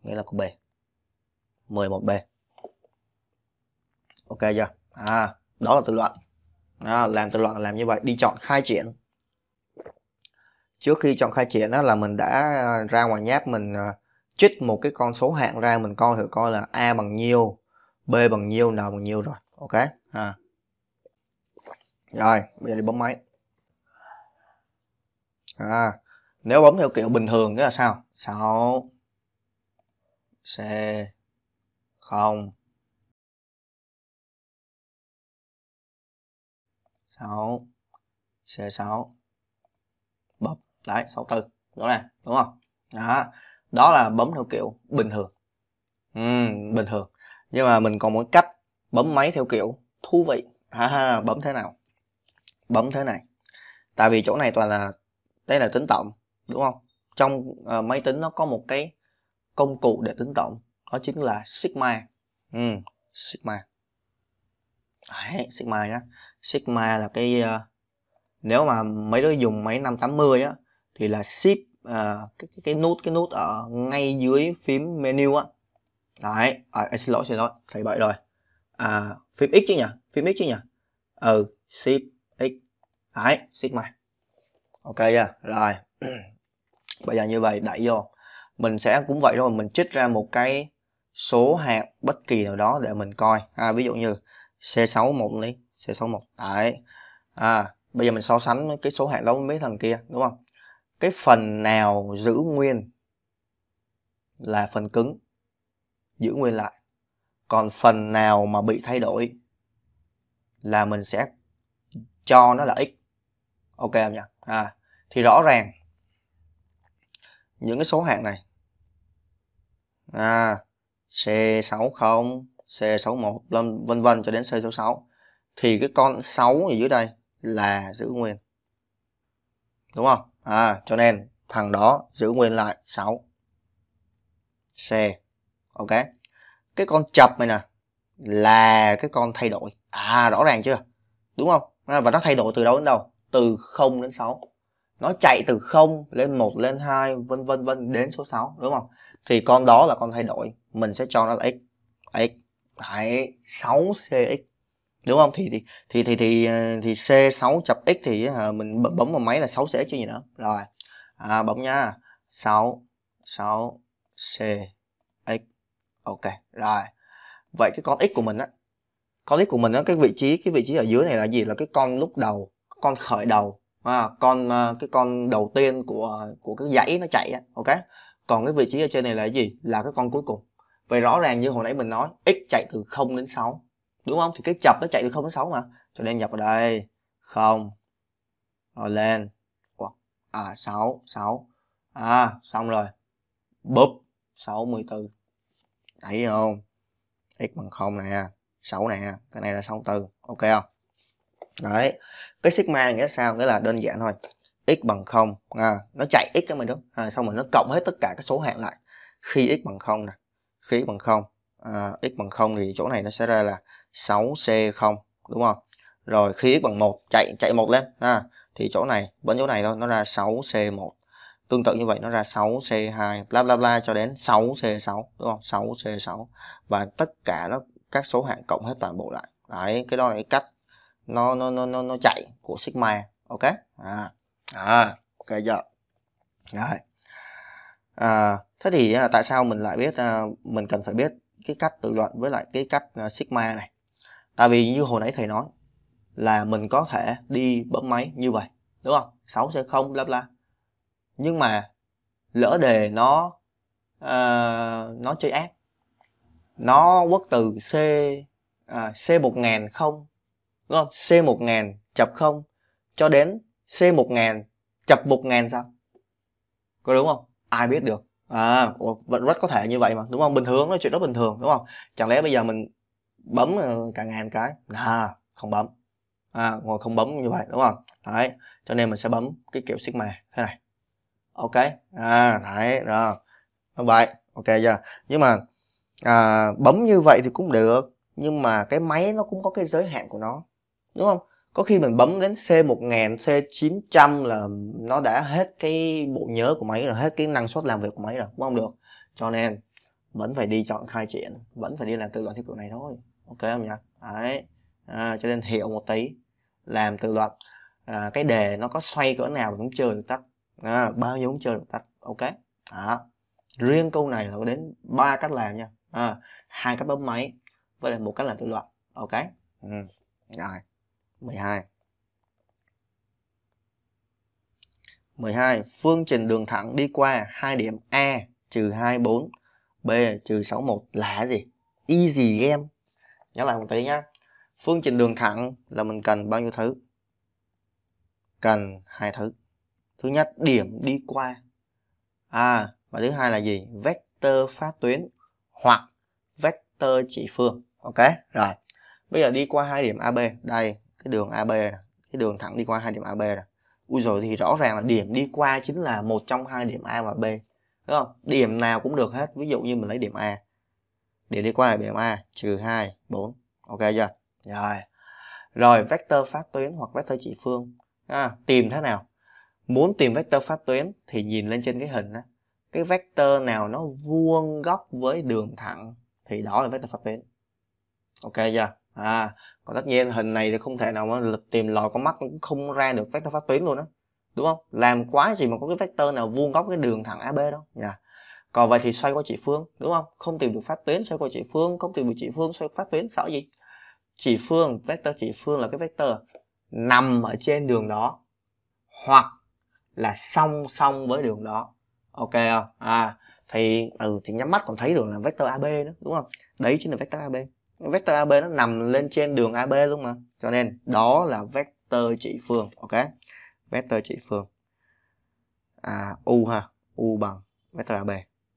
nghĩa là của B 11B ok chưa à đó là tự luận à, làm tự luận là làm như vậy đi chọn khai triển trước khi chọn khai triển đó là mình đã à, ra ngoài nháp mình à, chích một cái con số hạng ra mình coi thử coi là a bằng nhiêu b bằng nhiêu n bằng nhiêu rồi ok à rồi bây giờ đi bấm máy à, nếu bấm theo kiểu bình thường nghĩa là sao 6 c 0 6 c 6 bấm đấy 64 rõ ràng đúng không đó đó là bấm theo kiểu bình thường ừ, bình thường nhưng mà mình còn một cách bấm máy theo kiểu thú vị ha, ha bấm thế nào bấm thế này tại vì chỗ này toàn là đây là tính tổng đúng không trong uh, máy tính nó có một cái công cụ để tính tổng đó chính là sigma ừ, sigma Đấy, sigma nhá sigma là cái uh, nếu mà mấy đứa dùng máy 580 á thì là shift uh, ờ, cái, cái cái nút cái nút ở ngay dưới phím menu á đấy à, à, xin lỗi xin lỗi thầy bậy rồi à, phím x chứ nhỉ phím x chứ nhỉ ừ shift x đấy sigma ok chưa rồi [clears throat] bây giờ như vậy đẩy vô mình sẽ cũng vậy thôi mình trích ra một cái số hạt bất kỳ nào đó để mình coi à, ví dụ như C61 đi C61 đấy à, bây giờ mình so sánh cái số hạt đó với mấy thằng kia đúng không cái phần nào giữ nguyên là phần cứng giữ nguyên lại còn phần nào mà bị thay đổi là mình sẽ cho nó là x ok không nhỉ à, thì rõ ràng những cái số hạng này à, C60 C61 vân vân cho đến C66 thì cái con 6 ở dưới đây là giữ nguyên đúng không à cho nên thằng đó giữ nguyên lại 6 C ok cái con chập này nè là cái con thay đổi à rõ ràng chưa đúng không à, và nó thay đổi từ đâu đến đâu từ 0 đến 6 nó chạy từ 0 lên 1 lên 2 vân vân vân đến số 6 đúng không thì con đó là con thay đổi mình sẽ cho nó là x x đấy 6 cx đúng không thì thì thì thì thì, ờ, thì c 6 chập x thì ờ, mình bấm vào máy là 6 cx chứ gì nữa rồi à, bấm nha 6 6 c x ok rồi vậy cái con x của mình á con x của mình á cái vị trí cái vị trí ở dưới này là gì là cái con lúc đầu con khởi đầu à, con à, cái con đầu tiên của của cái dãy nó chạy ok còn cái vị trí ở trên này là cái gì là cái con cuối cùng vậy rõ ràng như hồi nãy mình nói x chạy từ 0 đến 6 đúng không thì cái chập nó chạy từ 0 đến 6 mà cho nên nhập vào đây 0 rồi lên à 6 6 à xong rồi búp 14 thấy không x bằng 0 nè 6 nè cái này là 64 ok không đấy cái sigma nghĩa sao nghĩa là đơn giản thôi x bằng 0 à, nó chạy x cho mình đúng à, xong rồi nó cộng hết tất cả các số hạng lại khi x bằng 0 nè khi x bằng 0 à, x bằng 0 thì chỗ này nó sẽ ra là 6c0 đúng không rồi khi x bằng 1 chạy chạy một lên à, thì chỗ này vẫn chỗ này thôi nó ra 6c1 tương tự như vậy nó ra 6c2 bla bla bla cho đến 6c6 đúng không 6c6 và tất cả nó các số hạng cộng hết toàn bộ lại đấy cái đó là cái cách nó nó nó nó, nó chạy của sigma ok à, à ok giờ rồi à, thế thì à, tại sao mình lại biết à, mình cần phải biết cái cách tự luận với lại cái cách à, sigma này tại vì như hồi nãy thầy nói là mình có thể đi bấm máy như vậy đúng không 6 sẽ không bla bla nhưng mà lỡ đề nó uh, nó chơi ác nó quốc từ c uh, c một nghìn không đúng không C1000 chập 0 cho đến C1000 chập 1000 sao có đúng không ai biết được à vẫn rất có thể như vậy mà đúng không bình thường nói chuyện rất bình thường đúng không chẳng lẽ bây giờ mình bấm ờ, cả ngàn cái à không bấm à ngồi không bấm như vậy đúng không đấy cho nên mình sẽ bấm cái kiểu sigma thế này ok à đấy đó vậy ok giờ nhưng mà à, bấm như vậy thì cũng được nhưng mà cái máy nó cũng có cái giới hạn của nó đúng không có khi mình bấm đến C1000, C900 là nó đã hết cái bộ nhớ của máy rồi, hết cái năng suất làm việc của máy rồi, cũng không được. Cho nên vẫn phải đi chọn khai triển, vẫn phải đi làm tự luận theo kiểu này thôi. Ok không nhỉ? Đấy. À, cho nên hiểu một tí làm tự luận à, cái đề nó có xoay cỡ nào cũng chơi được tắt, à, bao nhiêu cũng chơi được tắt. ok đó. riêng câu này là có đến ba cách làm nha à, hai cách bấm máy với lại một cách làm tự luận ok ừ. rồi 12. 12. Phương trình đường thẳng đi qua hai điểm A trừ 24, B trừ 61 là gì? Easy game. Nhớ lại một tí nhá. Phương trình đường thẳng là mình cần bao nhiêu thứ? Cần hai thứ. Thứ nhất điểm đi qua. À, và thứ hai là gì? Vector phát tuyến hoặc vector chỉ phương. Ok, rồi. Bây giờ đi qua hai điểm AB. Đây, cái đường AB này, cái đường thẳng đi qua hai điểm AB này. Ui rồi thì rõ ràng là điểm đi qua chính là một trong hai điểm A và B. Đúng không? Điểm nào cũng được hết. Ví dụ như mình lấy điểm A. Điểm đi qua là điểm A trừ 2 4. Ok chưa? Rồi. Rồi vector phát tuyến hoặc vector chỉ phương. À, tìm thế nào? Muốn tìm vector phát tuyến thì nhìn lên trên cái hình á. Cái vector nào nó vuông góc với đường thẳng thì đó là vector phát tuyến. Ok chưa? À, còn tất nhiên hình này thì không thể nào mà tìm lòi con mắt cũng không ra được vector pháp tuyến luôn á đúng không làm quá gì mà có cái vector nào vuông góc cái đường thẳng ab đâu nha dạ. yeah. còn vậy thì xoay qua chỉ phương đúng không không tìm được pháp tuyến xoay qua chỉ phương không tìm được chỉ phương xoay pháp tuyến sợ gì chỉ phương vector chỉ phương là cái vector nằm ở trên đường đó hoặc là song song với đường đó ok không à thì ừ thì nhắm mắt còn thấy được là vector ab nữa đúng không đấy chính là vector ab vector AB nó nằm lên trên đường AB luôn mà cho nên đó là vector trị phương ok vector trị phương à, u ha u bằng vector AB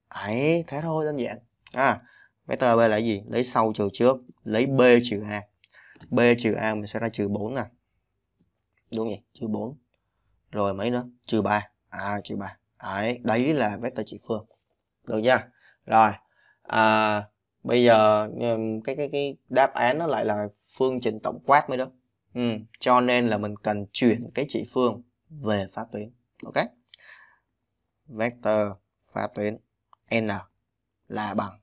ấy thế thôi đơn giản à, vector AB là gì lấy sau trừ trước lấy B trừ A B trừ A mình sẽ ra trừ 4 nè đúng vậy trừ 4 rồi mấy nữa trừ 3 à trừ 3 đấy đấy là vector trị phương được nha rồi à, bây giờ cái cái cái đáp án nó lại là phương trình tổng quát mới đó ừ. cho nên là mình cần chuyển cái trị phương về pháp tuyến ok vector pháp tuyến n là bằng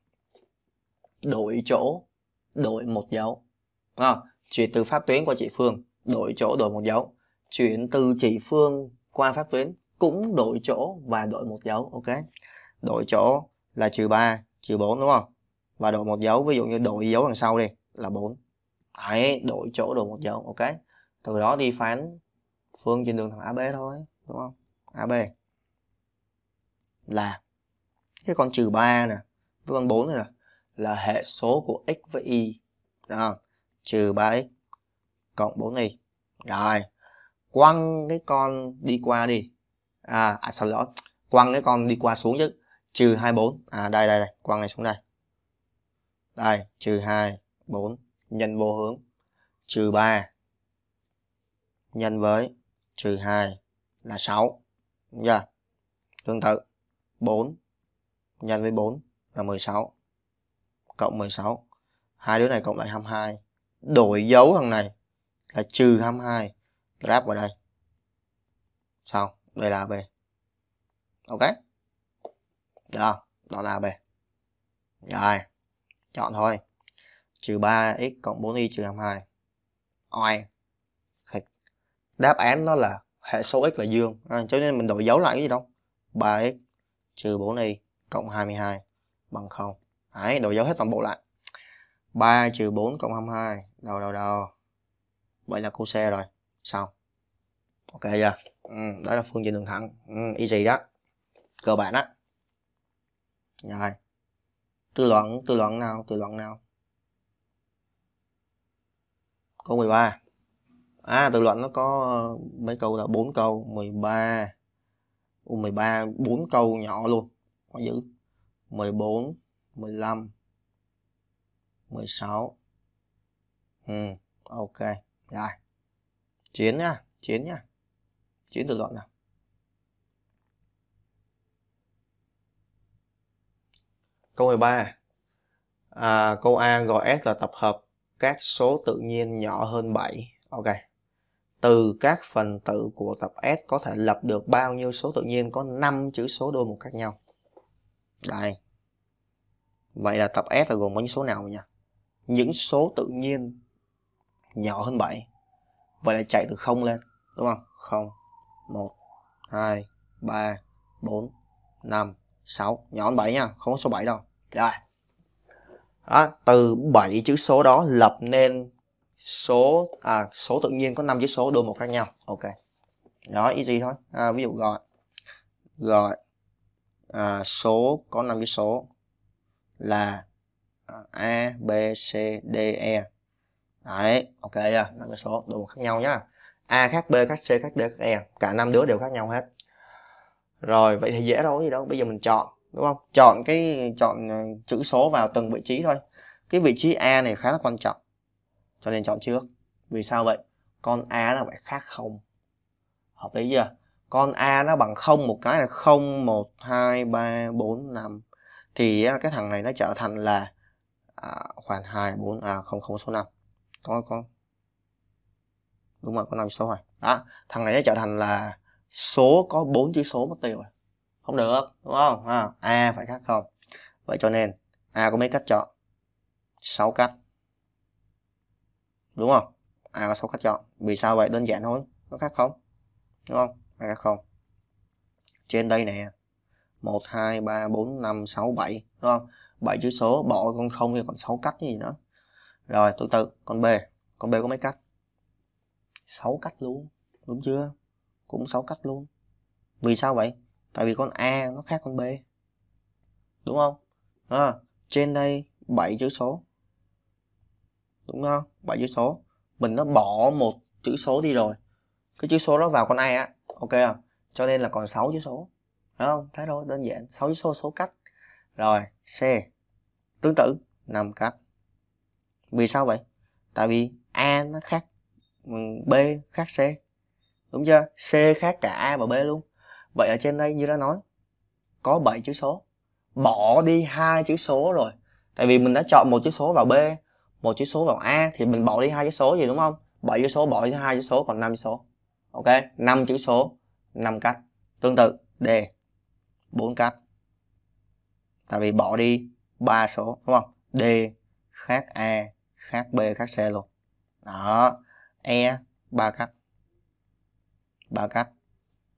đổi chỗ đổi một dấu à, chuyển từ pháp tuyến qua trị phương đổi chỗ đổi một dấu chuyển từ trị phương qua pháp tuyến cũng đổi chỗ và đổi một dấu ok đổi chỗ là trừ ba trừ bốn đúng không và đổi một dấu ví dụ như đổi dấu đằng sau đi là 4 Đấy, đổi chỗ đổi một dấu ok từ đó đi phán phương trên đường thẳng AB thôi đúng không AB là cái con trừ 3 nè với con 4 này nè là hệ số của x với y đó, trừ 3x cộng 4y rồi quăng cái con đi qua đi à, à xin lỗi quăng cái con đi qua xuống chứ trừ 24 à đây đây đây quăng này xuống đây đây trừ 2 4 nhân vô hướng trừ 3 nhân với trừ 2 là 6 đúng chưa tương tự 4 nhân với 4 là 16 cộng 16 hai đứa này cộng lại 22 đổi dấu thằng này là trừ 22 ráp vào đây xong đây là AB ok đó đó là AB rồi chọn thôi trừ 3x cộng 4y trừ 22 oai đáp án nó là hệ số x là dương à, cho nên mình đổi dấu lại cái gì đâu 3x trừ 4y cộng 22 bằng 0 Đấy, đổi dấu hết toàn bộ lại 3 trừ 4 cộng 22 đâu đâu đâu vậy là cô xe rồi xong ok chưa ừ, đó là phương trình đường thẳng ừ, easy đó cơ bản đó rồi từ đoạn từ đoạn nào từ đoạn nào câu 13 à từ luận nó có ờ, mấy câu là bốn câu 13 U 13 bốn câu nhỏ luôn quá dữ 14 15 16 ừ ok rồi chiến nha chiến nha chiến từ luận nào Câu 13. À, câu A gọi S là tập hợp các số tự nhiên nhỏ hơn 7. Ok. Từ các phần tử của tập S có thể lập được bao nhiêu số tự nhiên có 5 chữ số đôi một khác nhau. Đây. Vậy là tập S là gồm bao nhiêu số nào nhỉ? Những số tự nhiên nhỏ hơn 7. Vậy là chạy từ 0 lên, đúng không? 0 1 2 3 4 5 6 nhỏ hơn 7 nha, không có số 7 đâu. Rồi. Đó, từ 7 chữ số đó lập nên số à, số tự nhiên có 5 chữ số đôi một khác nhau. Ok. Đó easy thôi. À, ví dụ gọi gọi à, số có 5 chữ số là à, A, B, C, D, E. Đấy, ok chưa? Năm chữ số đôi một khác nhau nhá. A khác B khác C khác D khác E, cả năm đứa đều khác nhau hết. Rồi vậy thì dễ đâu gì đâu, bây giờ mình chọn đúng không chọn cái chọn ờ, chữ số vào từng vị trí thôi cái vị trí a này khá là quan trọng cho nên chọn trước vì sao vậy con a nó phải khác không hợp lý chưa con a nó bằng không một cái là không một hai ba bốn năm thì cái thằng này nó trở thành là à, khoảng hai bốn à không không số năm có có đúng rồi có năm số rồi đó thằng này nó trở thành là số có bốn chữ số mất tiêu rồi không được đúng không à, a phải khác không vậy cho nên a có mấy cách chọn 6 cách đúng không a có sáu cách chọn vì sao vậy đơn giản thôi nó khác không đúng không a khác không trên đây nè 1 2 3 4 5 6 7 đúng không 7 chữ số bỏ con không thì còn 6 cách gì nữa rồi tương tự con B con B có mấy cách 6 cách luôn đúng chưa cũng 6 cách luôn vì sao vậy tại vì con a nó khác con b đúng không à, trên đây 7 chữ số đúng không 7 chữ số mình nó bỏ một chữ số đi rồi cái chữ số đó vào con a á ok không cho nên là còn 6 chữ số đúng không thế thôi đơn giản 6 chữ số số cách rồi c tương tự 5 cách vì sao vậy tại vì a nó khác ừ, b khác c đúng chưa c khác cả a và b luôn Vậy ở trên đây như đã nói có 7 chữ số. Bỏ đi hai chữ số rồi. Tại vì mình đã chọn một chữ số vào B, một chữ số vào A thì mình bỏ đi hai chữ số gì đúng không? 7 chữ số bỏ đi hai chữ số còn 5 chữ số. Ok, 5 chữ số, 5 cách. Tương tự D 4 cách. Tại vì bỏ đi ba số đúng không? D khác A, khác B, khác C luôn. Đó. E ba cách. ba cách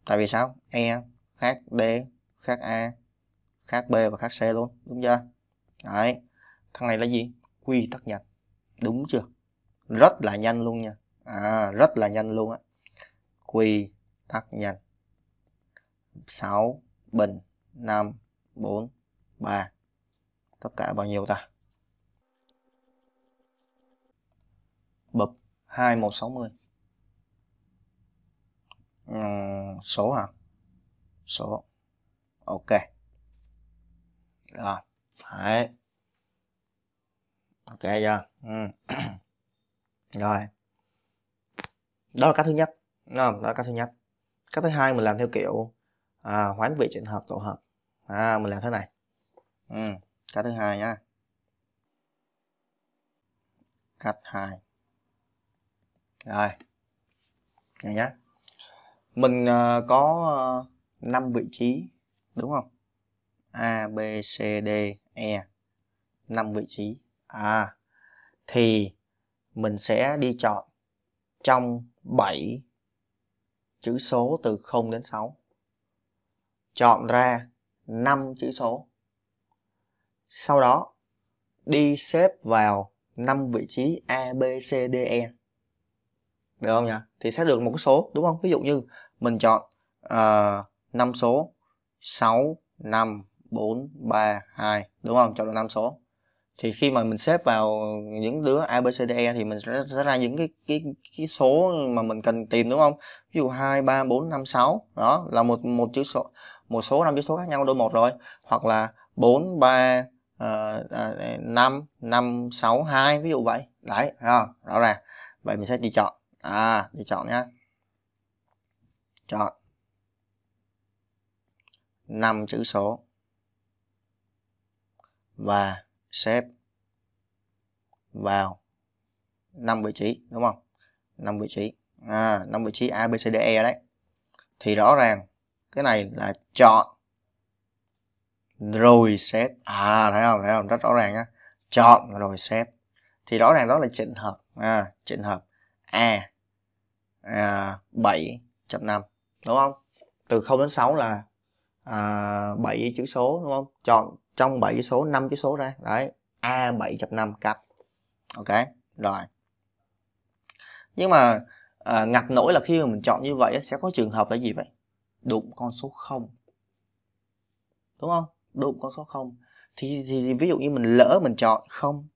tại vì sao e khác d khác a khác b và khác c luôn đúng chưa đấy thằng này là gì quy tắc nhanh đúng chưa rất là nhanh luôn nha à, rất là nhanh luôn á quy tắc nhanh 6 bình 5 4 3 tất cả bao nhiêu ta bập 2160 Ừ, số hả số ok rồi đấy ok chưa ừ. [clears throat] rồi đó là cách thứ nhất đó là cách thứ nhất cách thứ hai mình làm theo kiểu à, hoán vị trường hợp tổ hợp à, mình làm thế này ừ. cách thứ hai nha cách hai rồi này nhé mình uh, có uh, ờ, 5 vị trí đúng không a b c d e 5 vị trí à thì mình sẽ đi chọn trong 7 chữ số từ 0 đến 6 chọn ra 5 chữ số sau đó đi xếp vào 5 vị trí A, B, C, D, E được không nhỉ thì sẽ được một cái số đúng không ví dụ như mình chọn uh, số 6 5 4 3 2 đúng không chọn được 5 số thì khi mà mình xếp vào những đứa ABCDE thì mình sẽ, sẽ ra những cái cái cái số mà mình cần tìm đúng không? Ví dụ 2 3 4 5 6 đó là một một chữ số một số năm chữ số khác nhau đôi một rồi hoặc là 4 3 uh, uh, 5 5 6 2 ví dụ vậy. Đấy, à, rõ ràng. Vậy mình sẽ chỉ chọn à để chọn nhá chọn 5 chữ số và xếp vào 5 vị trí đúng không 5 vị trí à 5 vị trí A B C D E đấy thì rõ ràng cái này là chọn rồi xếp à thấy không thấy không rất rõ ràng nhá chọn rồi xếp thì rõ ràng đó là trường hợp à, trường hợp A à, 7.5 đúng không từ 0 đến 6 là à, 7 chữ số đúng không chọn trong 7 chữ số 5 chữ số ra đấy A 7.5 cặp. ok rồi nhưng mà à, ngặt nỗi là khi mà mình chọn như vậy sẽ có trường hợp là gì vậy đụng con số 0 đúng không đụng con số 0 thì, thì, thì ví dụ như mình lỡ mình chọn 0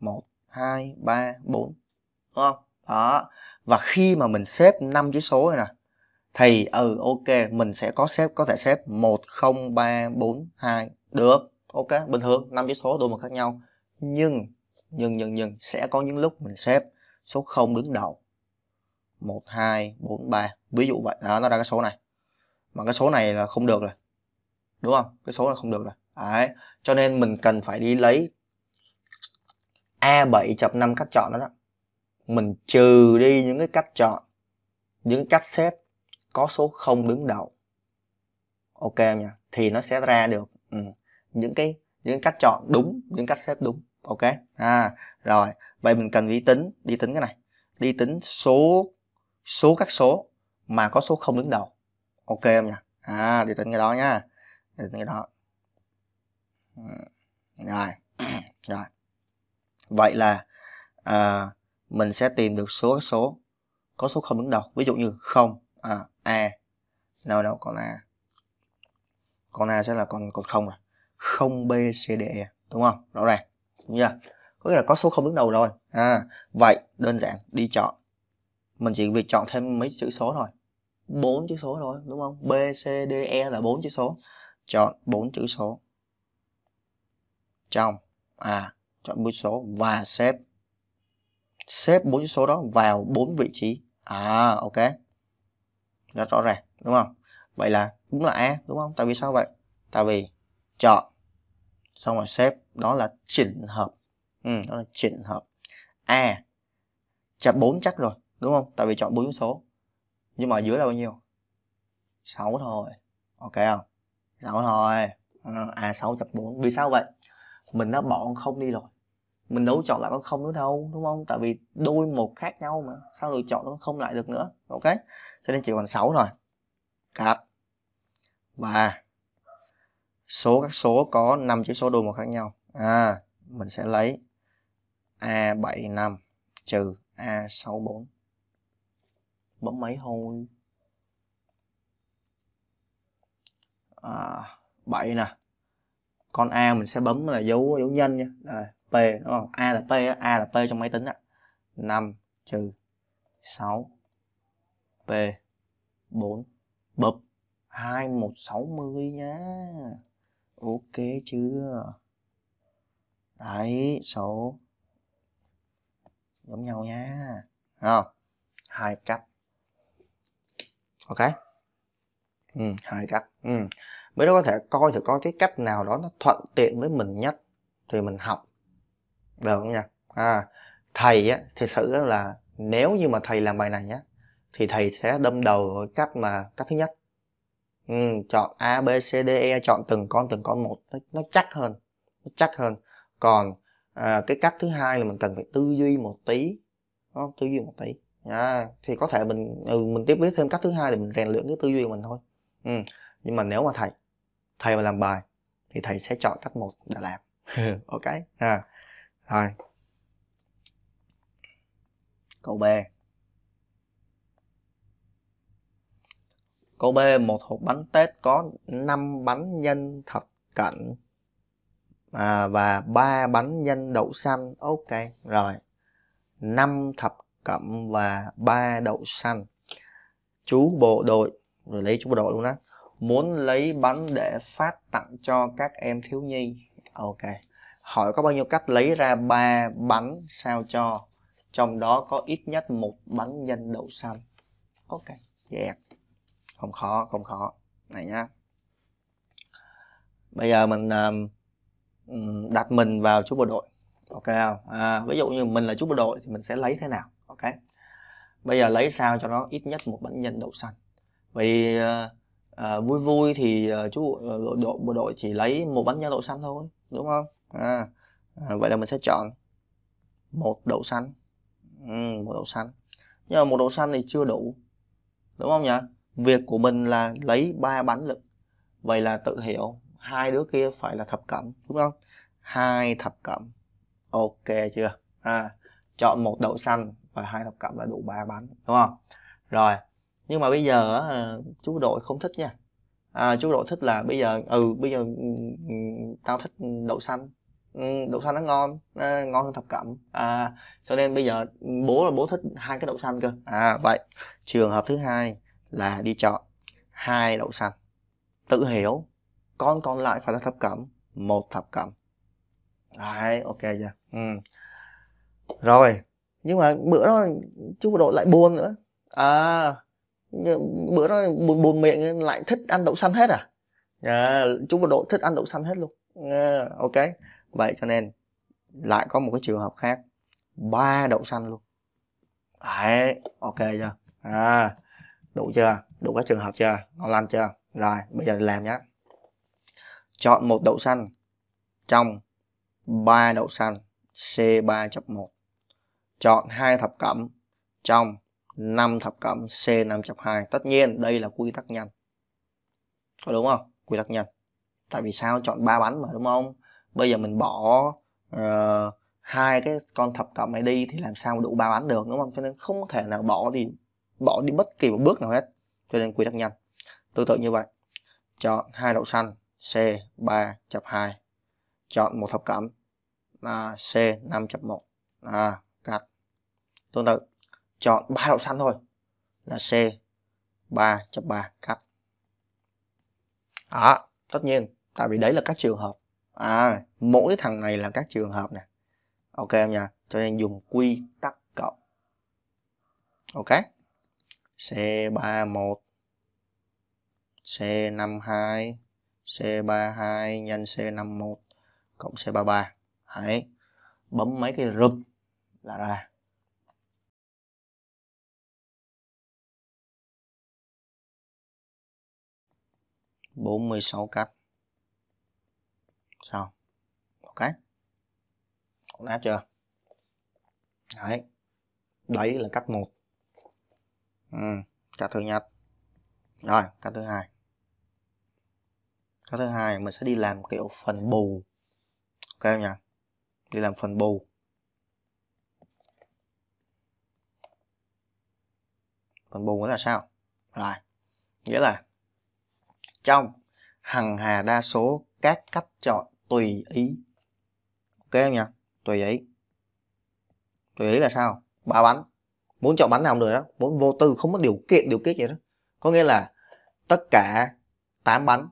1 2 3 4 đúng không đó và khi mà mình xếp năm chữ số này nè thì ừ ok mình sẽ có xếp có thể xếp một không ba bốn hai được ok bình thường năm chữ số đôi màu khác nhau nhưng nhưng nhưng nhưng sẽ có những lúc mình xếp số 0 đứng đầu 1 2 4 3 ví dụ vậy đó nó ra cái số này mà cái số này là không được rồi đúng không cái số là không được rồi đấy cho nên mình cần phải đi lấy A7 chập 5 cách chọn đó đó mình trừ đi những cái cách chọn những cách xếp có số không đứng đầu ok em nhỉ thì nó sẽ ra được ừ. những cái những cách chọn đúng những cách xếp đúng ok à rồi vậy mình cần đi tính đi tính cái này đi tính số số các số mà có số không đứng đầu ok em nhỉ à đi tính cái đó nha đi tính cái đó ừ, rồi [clears throat] rồi vậy là à, mình sẽ tìm được số số có số không đứng đầu ví dụ như không à, a nào nào còn a còn a sẽ là con còn không rồi không b c d e đúng không rõ ràng đúng chưa có nghĩa là có số không đứng đầu rồi à vậy đơn giản đi chọn mình chỉ việc chọn thêm mấy chữ số thôi bốn chữ số thôi đúng không b c d e là bốn chữ số chọn bốn chữ số trong à chọn bút số và xếp xếp bốn số đó vào bốn vị trí à ok rất rõ ràng đúng không vậy là cũng là e đúng không tại vì sao vậy tại vì chọn xong rồi xếp đó là chỉnh hợp ừ, đó là chỉnh hợp a chọn bốn chắc rồi đúng không tại vì chọn bốn số nhưng mà dưới là bao nhiêu 6 thôi ok không 6 thôi à, a 6 chập bốn vì sao vậy mình đã bỏ không đi rồi mình đâu chọn lại con không nữa đâu đúng không tại vì đôi một khác nhau mà sao lựa chọn nó không lại được nữa ok cho nên chỉ còn 6 rồi cạch và số các số có 5 chữ số đôi một khác nhau à mình sẽ lấy A75 trừ A64 bấm mấy thôi à, 7 nè con A mình sẽ bấm là dấu dấu nhân nha đây p đúng không a là p a là p trong máy tính á 5 trừ 6 p 4 bập 2160 nhá ok chưa đấy số giống nhau nha không hai cách ok ừ, hai cách ừ. mới đó có thể coi thử có cái cách nào đó nó thuận tiện với mình nhất thì mình học được không nha à, thầy á thì sự là nếu như mà thầy làm bài này á thì thầy sẽ đâm đầu cách mà cách thứ nhất ừ, chọn a b c d e chọn từng con từng con một nó, nó chắc hơn nó chắc hơn còn à, cái cách thứ hai là mình cần phải tư duy một tí đó, tư duy một tí à, thì có thể mình ừ, mình tiếp biết thêm cách thứ hai để mình rèn luyện cái tư duy của mình thôi ừ. nhưng mà nếu mà thầy thầy mà làm bài thì thầy sẽ chọn cách một để làm [laughs] ok à Thôi. Câu B. Câu B một hộp bánh tết có 5 bánh nhân thập cạnh à, và 3 bánh nhân đậu xanh. Ok, rồi. 5 thập cẩm và 3 đậu xanh. Chú bộ đội, rồi lấy chú bộ đội luôn á. Muốn lấy bánh để phát tặng cho các em thiếu nhi. Ok hỏi có bao nhiêu cách lấy ra ba bánh sao cho trong đó có ít nhất một bánh nhân đậu xanh ok dẹt yeah. không khó không khó này nhá bây giờ mình um, đặt mình vào chú bộ đội ok không à, ví dụ như mình là chú bộ đội thì mình sẽ lấy thế nào ok bây giờ lấy sao cho nó ít nhất một bánh nhân đậu xanh vì uh, uh, vui vui thì uh, chú bộ đội, bộ đội chỉ lấy một bánh nhân đậu xanh thôi đúng không À, à, vậy là mình sẽ chọn một đậu xanh ừ, một đậu xanh nhưng mà một đậu xanh thì chưa đủ đúng không nhỉ việc của mình là lấy ba bánh lực vậy là tự hiểu hai đứa kia phải là thập cẩm đúng không hai thập cẩm ok chưa à chọn một đậu xanh và hai thập cẩm là đủ ba bánh đúng không rồi nhưng mà bây giờ à, chú đội không thích nha à, chú đội thích là bây giờ ừ bây giờ ừ, ừ, tao thích đậu xanh Ừ, đậu xanh nó ngon nó ngon hơn thập cẩm à, cho nên bây giờ bố là bố thích hai cái đậu xanh cơ à vậy trường hợp thứ hai là đi chọn hai đậu xanh tự hiểu con còn lại phải là thập cẩm một thập cẩm đấy ok chưa ừ. rồi nhưng mà bữa đó chú bộ đội lại buồn nữa à bữa đó buồn buồn miệng lại thích ăn đậu xanh hết à, à chú bộ đội thích ăn đậu xanh hết luôn à, ok vậy cho nên lại có một cái trường hợp khác ba đậu xanh luôn đấy ok chưa à đủ chưa đủ các trường hợp chưa ngon lành chưa rồi bây giờ làm nhé chọn một đậu xanh trong ba đậu xanh c 3 một chọn hai thập cẩm trong 5 thập cẩm c 5 hai tất nhiên đây là quy tắc nhanh có đúng không quy tắc nhanh tại vì sao chọn ba bánh mà đúng không bây giờ mình bỏ uh, hai cái con thập cẩm này đi thì làm sao đủ ba bánh được đúng không cho nên không thể nào bỏ đi bỏ đi bất kỳ một bước nào hết cho nên quy tắc nhanh tương tự như vậy chọn hai đậu xanh c 3 hai chọn một thập cẩm là c 5 một là cắt tương tự chọn ba đậu xanh thôi là c 3 ba cắt đó tất nhiên tại vì đấy là các trường hợp à, mỗi thằng này là các trường hợp nè ok em nha cho nên dùng quy tắc cộng ok C31 C52 C32 nhân C51 cộng C33 Đấy. bấm mấy cái rụp là ra bốn mươi sáu cách sau ok ổn áp chưa đấy đấy là cách một ừ, cách thứ nhất rồi cách thứ hai cách thứ hai mình sẽ đi làm kiểu phần bù ok không nhỉ đi làm phần bù phần bù nghĩa là sao rồi nghĩa là trong hằng hà đa số các cách chọn tùy ý ok không nhỉ tùy ý tùy ý là sao ba bánh muốn chọn bánh nào cũng được đó muốn vô tư không có điều kiện điều kiện gì đó có nghĩa là tất cả 8 bánh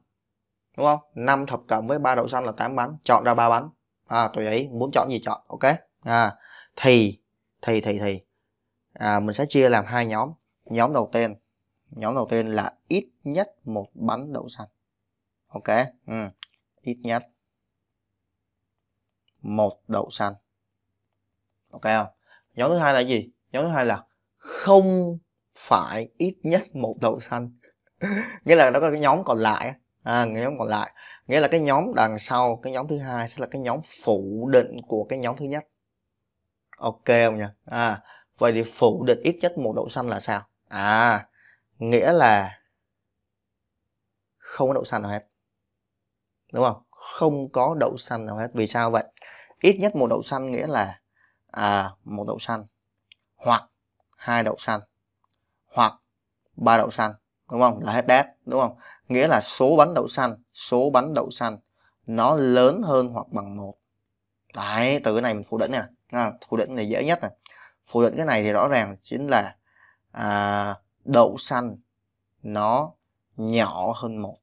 đúng không năm thập cộng với ba đậu xanh là 8 bánh chọn ra ba bánh à, tùy ý muốn chọn gì chọn ok à, thì thì thì thì à, mình sẽ chia làm hai nhóm nhóm đầu tiên nhóm đầu tiên là ít nhất một bánh đậu xanh ok ừ. ít nhất một đậu xanh ok không nhóm thứ hai là gì nhóm thứ hai là không phải ít nhất một đậu xanh [laughs] nghĩa là nó có cái nhóm còn lại à, nhóm còn lại nghĩa là cái nhóm đằng sau cái nhóm thứ hai sẽ là cái nhóm phụ định của cái nhóm thứ nhất ok không nhỉ à vậy thì phụ định ít nhất một đậu xanh là sao à nghĩa là không có đậu xanh nào hết đúng không không có đậu xanh nào hết vì sao vậy ít nhất một đậu xanh nghĩa là à, một đậu xanh hoặc hai đậu xanh hoặc ba đậu xanh đúng không là hết đáp đúng không nghĩa là số bánh đậu xanh số bánh đậu xanh nó lớn hơn hoặc bằng một đấy từ cái này mình phủ định này à, phủ định này dễ nhất này phủ định cái này thì rõ ràng chính là à, đậu xanh nó nhỏ hơn một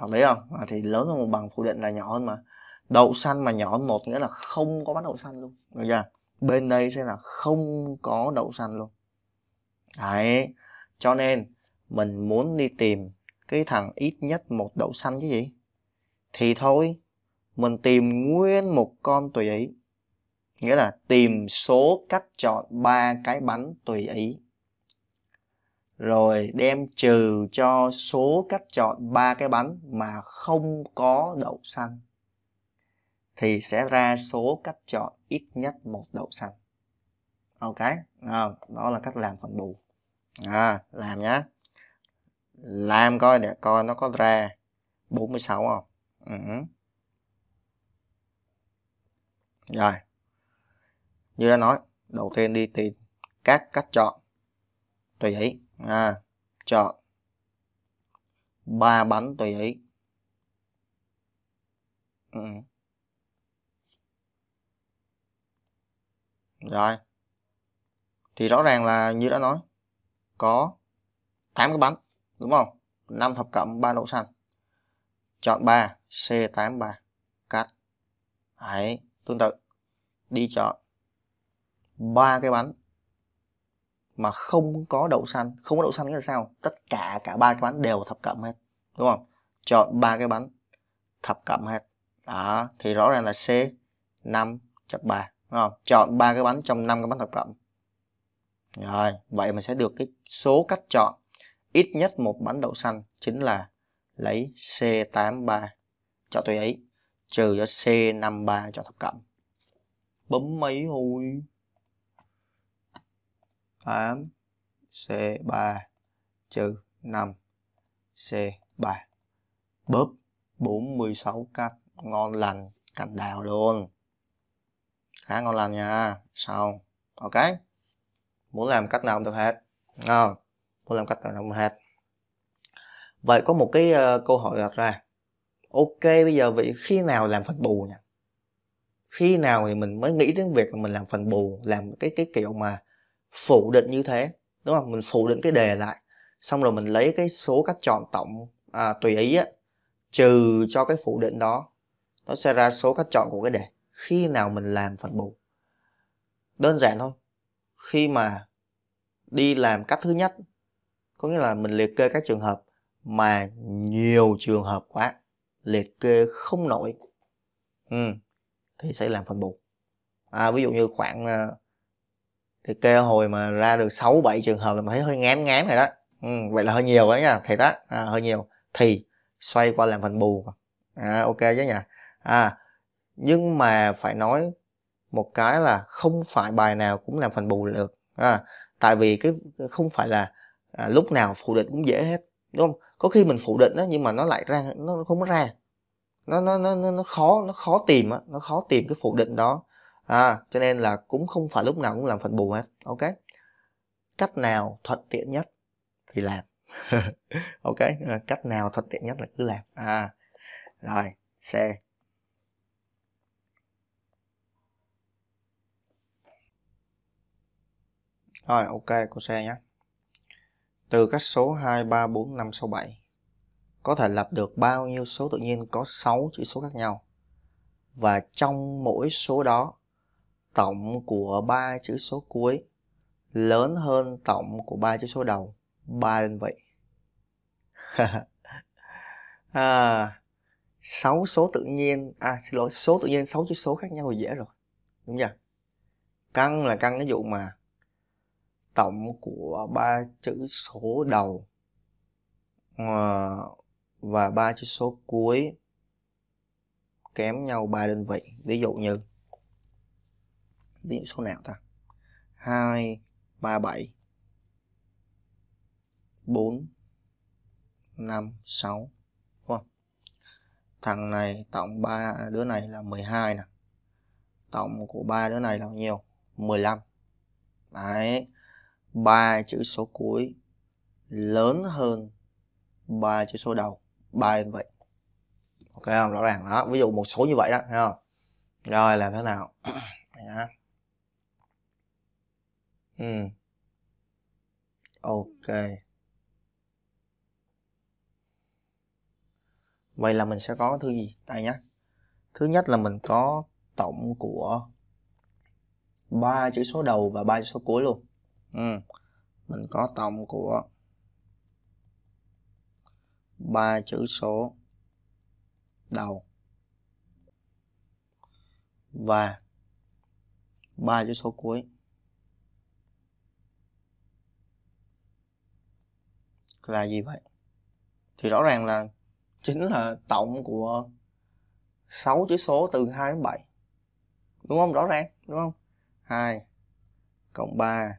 hợp lý không à, thì lớn hơn một bằng phủ định là nhỏ hơn mà đậu xanh mà nhỏ một nghĩa là không có bán đậu xanh luôn được chưa bên đây sẽ là không có đậu xanh luôn đấy cho nên mình muốn đi tìm cái thằng ít nhất một đậu xanh chứ gì thì thôi mình tìm nguyên một con tùy ý nghĩa là tìm số cách chọn ba cái bánh tùy ý rồi đem trừ cho số cách chọn ba cái bánh mà không có đậu xanh thì sẽ ra số cách chọn ít nhất một đậu xanh ok đó là cách làm phần bù à, làm nhá làm coi để coi nó có ra 46 không ừ. rồi như đã nói đầu tiên đi tìm các cách chọn tùy ý à, chọn ba bánh tùy ý ừ. Rồi. Thì rõ ràng là như đã nói có 8 cái bánh, đúng không? 5 thập cẩm, 3 đậu xanh. Chọn 3, C83 cắt. Đấy, tương tự. Đi chọn ba cái bánh mà không có đậu xanh, không có đậu xanh nghĩa là sao? Tất cả cả ba cái bánh đều thập cẩm hết, đúng không? Chọn ba cái bánh thập cẩm hết. Đó, thì rõ ràng là C 5 3 Đúng không? Chọn ba cái bánh trong năm cái bánh thập cẩm. Rồi, vậy mình sẽ được cái số cách chọn ít nhất một bánh đậu xanh chính là lấy C83 chọn tôi ấy trừ cho C53 chọn thập cẩm. Bấm mấy hồi? 8 C3 trừ 5 C3 bóp 46 cách ngon lành cành đào luôn khá ngon lành nha sau ok muốn làm cách nào cũng được hết à, muốn làm cách nào cũng được hết vậy có một cái uh, câu hỏi đặt ra ok bây giờ vậy khi nào làm phần bù nha khi nào thì mình mới nghĩ đến việc mình làm phần bù làm cái cái kiểu mà phủ định như thế đúng không mình phủ định cái đề lại xong rồi mình lấy cái số cách chọn tổng à, tùy ý á trừ cho cái phủ định đó nó sẽ ra số cách chọn của cái đề khi nào mình làm phần bù đơn giản thôi khi mà đi làm cách thứ nhất có nghĩa là mình liệt kê các trường hợp mà nhiều trường hợp quá liệt kê không nổi ừ, thì sẽ làm phần bù à, ví dụ như khoảng ờ, thì kê hồi mà ra được 6 7 trường hợp là mình thấy hơi ngán ngán rồi đó ừ, vậy là hơi nhiều đấy nha thầy đó à, hơi nhiều thì xoay qua làm phần bù à, ok chứ nhỉ à nhưng mà phải nói một cái là không phải bài nào cũng làm phần bù được à, tại vì cái không phải là à, lúc nào phụ định cũng dễ hết đúng không có khi mình phụ định đó nhưng mà nó lại ra nó không ra nó nó nó nó khó nó khó tìm á nó khó tìm cái phụ định đó à, cho nên là cũng không phải lúc nào cũng làm phần bù hết ok cách nào thuận tiện nhất thì làm [laughs] ok cách nào thuận tiện nhất là cứ làm à rồi xe Rồi ok cô xe nhé. Từ các số 2, 3, 4, 5, 6, 7 có thể lập được bao nhiêu số tự nhiên có 6 chữ số khác nhau. Và trong mỗi số đó tổng của ba chữ số cuối lớn hơn tổng của ba chữ số đầu ba đơn vị. [laughs] à, 6 số tự nhiên à xin lỗi số tự nhiên 6 chữ số khác nhau thì dễ rồi đúng chưa căng là căng cái vụ mà tổng của ba chữ số đầu ờ, và ba chữ số cuối kém nhau ba đơn vị. Ví dụ như ví dụ số nào ta? hai ba bảy bốn năm sáu đúng không? Thằng này tổng ba đứa này là 12 nè. Tổng của ba đứa này là bao nhiêu? 15. Đấy ba chữ số cuối lớn hơn ba chữ số đầu ba như vậy, ok không rõ ràng đó ví dụ một số như vậy đó thấy không rồi làm thế nào ừ [clears throat] ok vậy là mình sẽ có thứ gì đây nhé thứ nhất là mình có tổng của ba chữ số đầu và ba chữ số cuối luôn ừ. mình có tổng của ba chữ số đầu và ba chữ số cuối là gì vậy thì rõ ràng là chính là tổng của 6 chữ số từ 2 đến 7 đúng không rõ ràng đúng không 2 cộng 3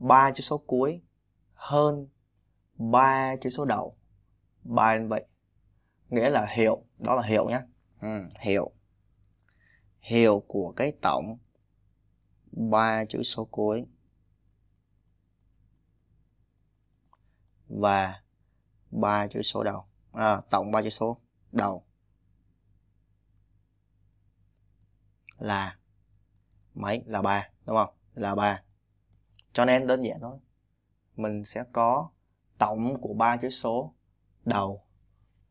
ba chữ số cuối hơn ba chữ số đầu ba đơn vị nghĩa là hiệu đó là hiệu nhé ừ, hiệu hiệu của cái tổng ba chữ số cuối và ba chữ số đầu à, tổng ba chữ số đầu là mấy là ba đúng không là ba cho nên đơn giản thôi mình sẽ có tổng của ba chữ số đầu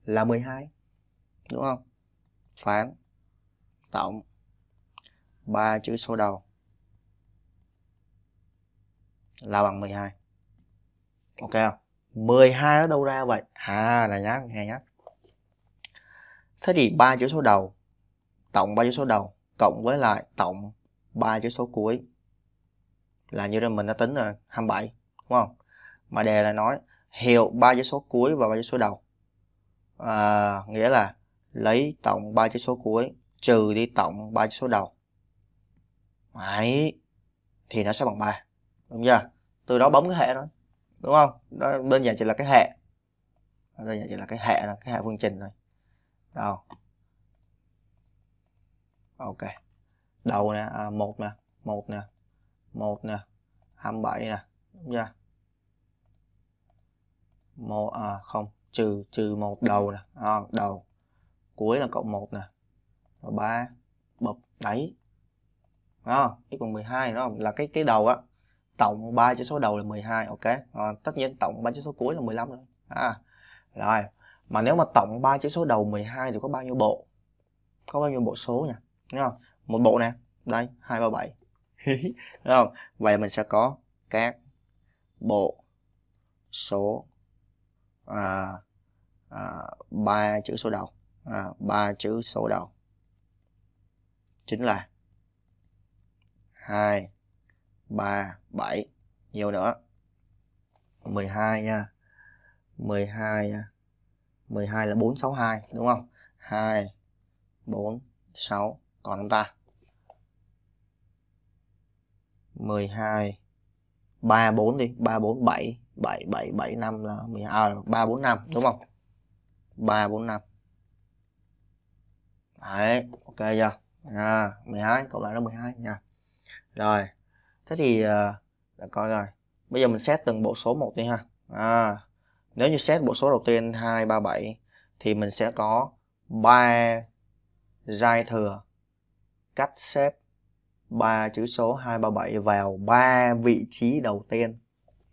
là 12 đúng không phán tổng ba chữ số đầu là bằng 12 ok không 12 nó đâu ra vậy à này nhá nghe nhá thế thì ba chữ số đầu tổng ba chữ số đầu cộng với lại tổng ba chữ số cuối là như là mình đã tính là 27 đúng không mà đề là nói hiệu ba chữ số cuối và ba chữ số đầu à, nghĩa là lấy tổng ba chữ số cuối trừ đi tổng ba chữ số đầu Đấy. thì nó sẽ bằng 3 đúng chưa từ đó bấm cái hệ đó đúng không đó, đơn giản chỉ là cái hệ đơn giản chỉ là cái hệ là cái hệ phương trình thôi đầu ok đầu nè à, một nè một nè 1 nè 27 nè đúng chưa một à không trừ trừ một đầu nè à, đầu cuối là cộng 1 nè rồi 3 bậc đáy đó x bằng 12 đó là cái cái đầu á tổng ba chữ số đầu là 12 ok à, tất nhiên tổng ba chữ số cuối là 15 rồi à rồi mà nếu mà tổng ba chữ số đầu 12 thì có bao nhiêu bộ có bao nhiêu bộ số nha Đúng không? một bộ nè đây 237 Đúng [laughs] không? Vậy mình sẽ có các bộ số à, à, 3 chữ số đầu à, 3 chữ số đầu chính là hai, ba, bảy, nhiều nữa 12 nha 12 nha 12 là 462 đúng không 2 4 6 còn chúng ta 12 3 4 đi, 3 4 7 7 7 7 5 là 12 à, 3 4 5 đúng không? 3 4 5. Đấy, ok chưa? À, 12 cộng lại là 12 nha. Rồi. Thế thì à, đã coi rồi. Bây giờ mình xét từng bộ số một đi ha. À, nếu như xét bộ số đầu tiên 2 3 7 thì mình sẽ có 3 giai thừa cách xếp ba chữ số 237 vào ba vị trí đầu tiên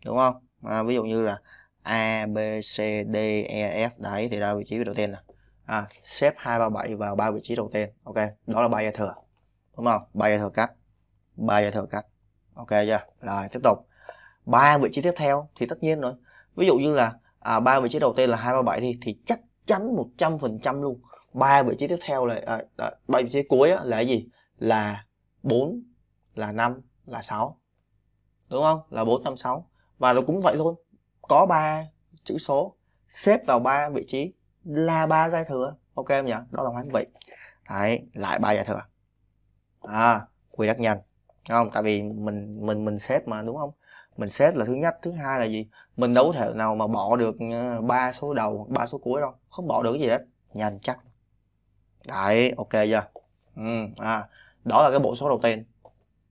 đúng không à, ví dụ như là A B C D E F đấy thì ra vị trí đầu tiên này à, xếp 237 vào ba vị trí đầu tiên ok đó là ba giải thừa đúng không ba giải thừa cắt ba giải thừa cắt ok chưa rồi tiếp tục ba vị trí tiếp theo thì tất nhiên rồi ví dụ như là à, ba vị trí đầu tiên là 237 thì thì chắc chắn 100% luôn ba vị trí tiếp theo là à, à, ba à, vị trí cuối là cái gì là 4 là 5 là 6 đúng không là 4 5 6 và nó cũng vậy luôn có ba chữ số xếp vào ba vị trí là ba giai thừa ok không nhỉ đó là hoán vị đấy lại ba giai thừa à quy tắc nhanh không tại vì mình mình mình xếp mà đúng không mình xếp là thứ nhất thứ hai là gì mình đấu có thể nào mà bỏ được ờ, ba số đầu hoặc ba số cuối đâu không bỏ được cái gì hết nhanh chắc đấy ok chưa ừ à đó là cái bộ số đầu tiên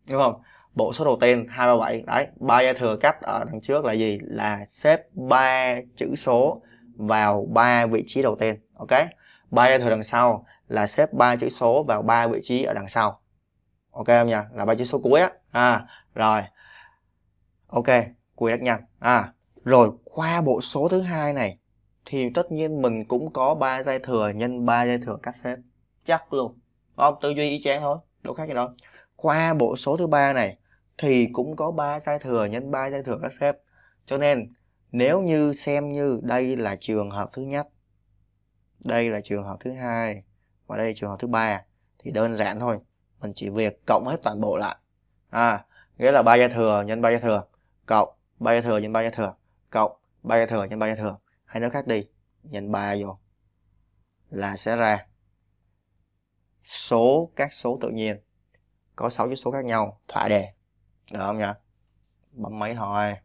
đúng không bộ số đầu tiên 237 đấy ba giải thừa cách ở đằng trước là gì là xếp ba chữ số vào ba vị trí đầu tiên ok ba giải thừa đằng sau là xếp ba chữ số vào ba vị trí ở đằng sau ok không nhỉ là ba chữ số cuối á à rồi ok cuối rất nhanh à rồi qua bộ số thứ hai này thì tất nhiên mình cũng có ba giai thừa nhân ba giai thừa cách xếp chắc luôn đúng không tư duy y chang thôi đâu khác gì đó. qua bộ số thứ ba này thì cũng có 3 sai thừa nhân 3 sai thừa các sếp cho nên nếu như xem như đây là trường hợp thứ nhất đây là trường hợp thứ hai và đây là trường hợp thứ ba thì đơn giản thôi mình chỉ việc cộng hết toàn bộ lại à nghĩa là ba gia thừa nhân ba gia thừa cộng ba gia thừa nhân ba gia thừa cộng ba gia thừa nhân ba gia thừa hay nói khác đi nhân ba vô là sẽ ra số các số tự nhiên có 6 chữ số khác nhau thỏa đề được không nhỉ bấm mấy thôi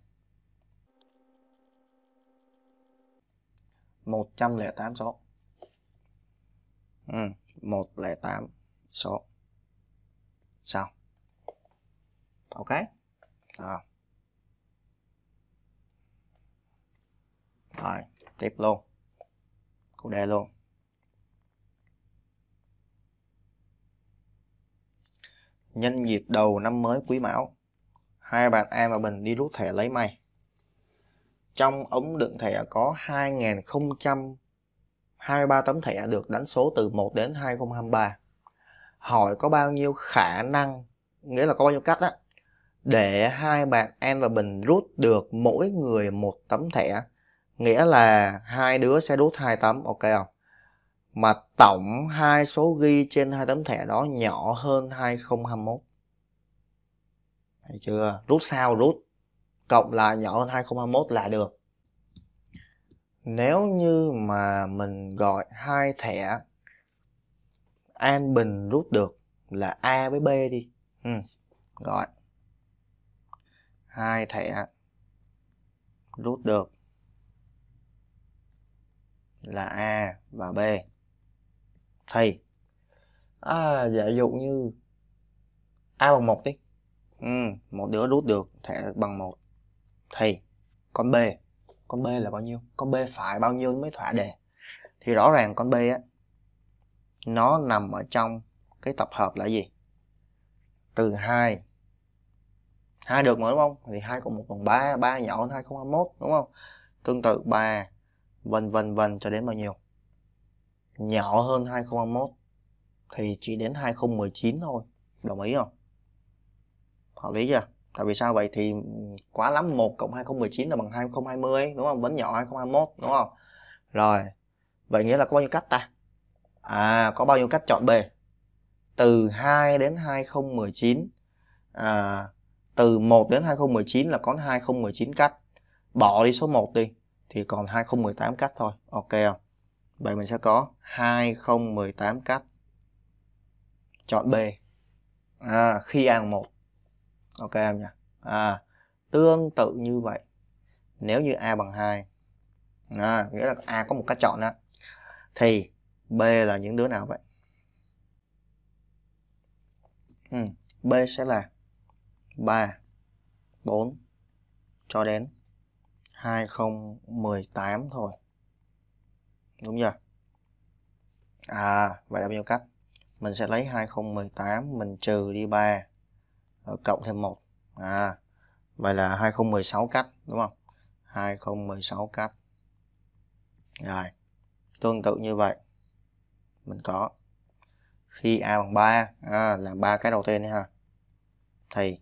108 số ừ, 108 số sao ok à. rồi tiếp luôn cụ đề luôn nhân dịp đầu năm mới quý mão. Hai bạn em và Bình đi rút thẻ lấy may. Trong ống đựng thẻ có 2023 tấm thẻ được đánh số từ 1 đến 2023. Hỏi có bao nhiêu khả năng, nghĩa là có bao nhiêu cách á để hai bạn em và Bình rút được mỗi người một tấm thẻ. Nghĩa là hai đứa sẽ rút hai tấm, ok không? mà tổng hai số ghi trên hai tấm thẻ đó nhỏ hơn 2021. Thấy chưa? Rút sao rút cộng lại nhỏ hơn 2021 là được. Nếu như mà mình gọi hai thẻ an bình rút được là A với B đi. Ừ. Gọi hai thẻ rút được là A và B thì à, giả dụ như a bằng một đi ừ, một đứa rút được thẻ bằng một thì con b con b là bao nhiêu con b phải bao nhiêu mới thỏa đề thì rõ ràng con b á nó nằm ở trong cái tập hợp là gì từ hai hai được mà đúng không thì hai cộng một bằng ba ba nhỏ hơn hai không hai đúng không tương tự ba vân vân vân cho đến bao nhiêu nhỏ hơn 2021 thì chỉ đến 2019 thôi. Đồng ý không? Hợp lý chưa? Tại vì sao vậy? Thì quá lắm 1 cộng 2019 là bằng 2020 ấy, đúng không? Vẫn nhỏ 2021 đúng không? Rồi. Vậy nghĩa là có bao nhiêu cách ta? À, có bao nhiêu cách chọn B? Từ 2 đến 2019 à, từ 1 đến 2019 là có 2019 cách bỏ đi số 1 đi thì còn 2018 cách thôi ok không Vậy mình sẽ có 2018 cách. Chọn B. À, khi ăn một Ok em nhỉ? À, tương tự như vậy. Nếu như A bằng 2. À, nghĩa là A có một cách chọn đó. Thì B là những đứa nào vậy? Ừ, B sẽ là 3, 4 cho đến 2018 thôi đúng chưa à vậy là bao nhiêu cách mình sẽ lấy 2018 mình trừ đi 3 rồi cộng thêm 1 à vậy là 2016 cách đúng không 2016 cách rồi tương tự như vậy mình có khi a bằng 3 à, là ba cái đầu tiên ha thì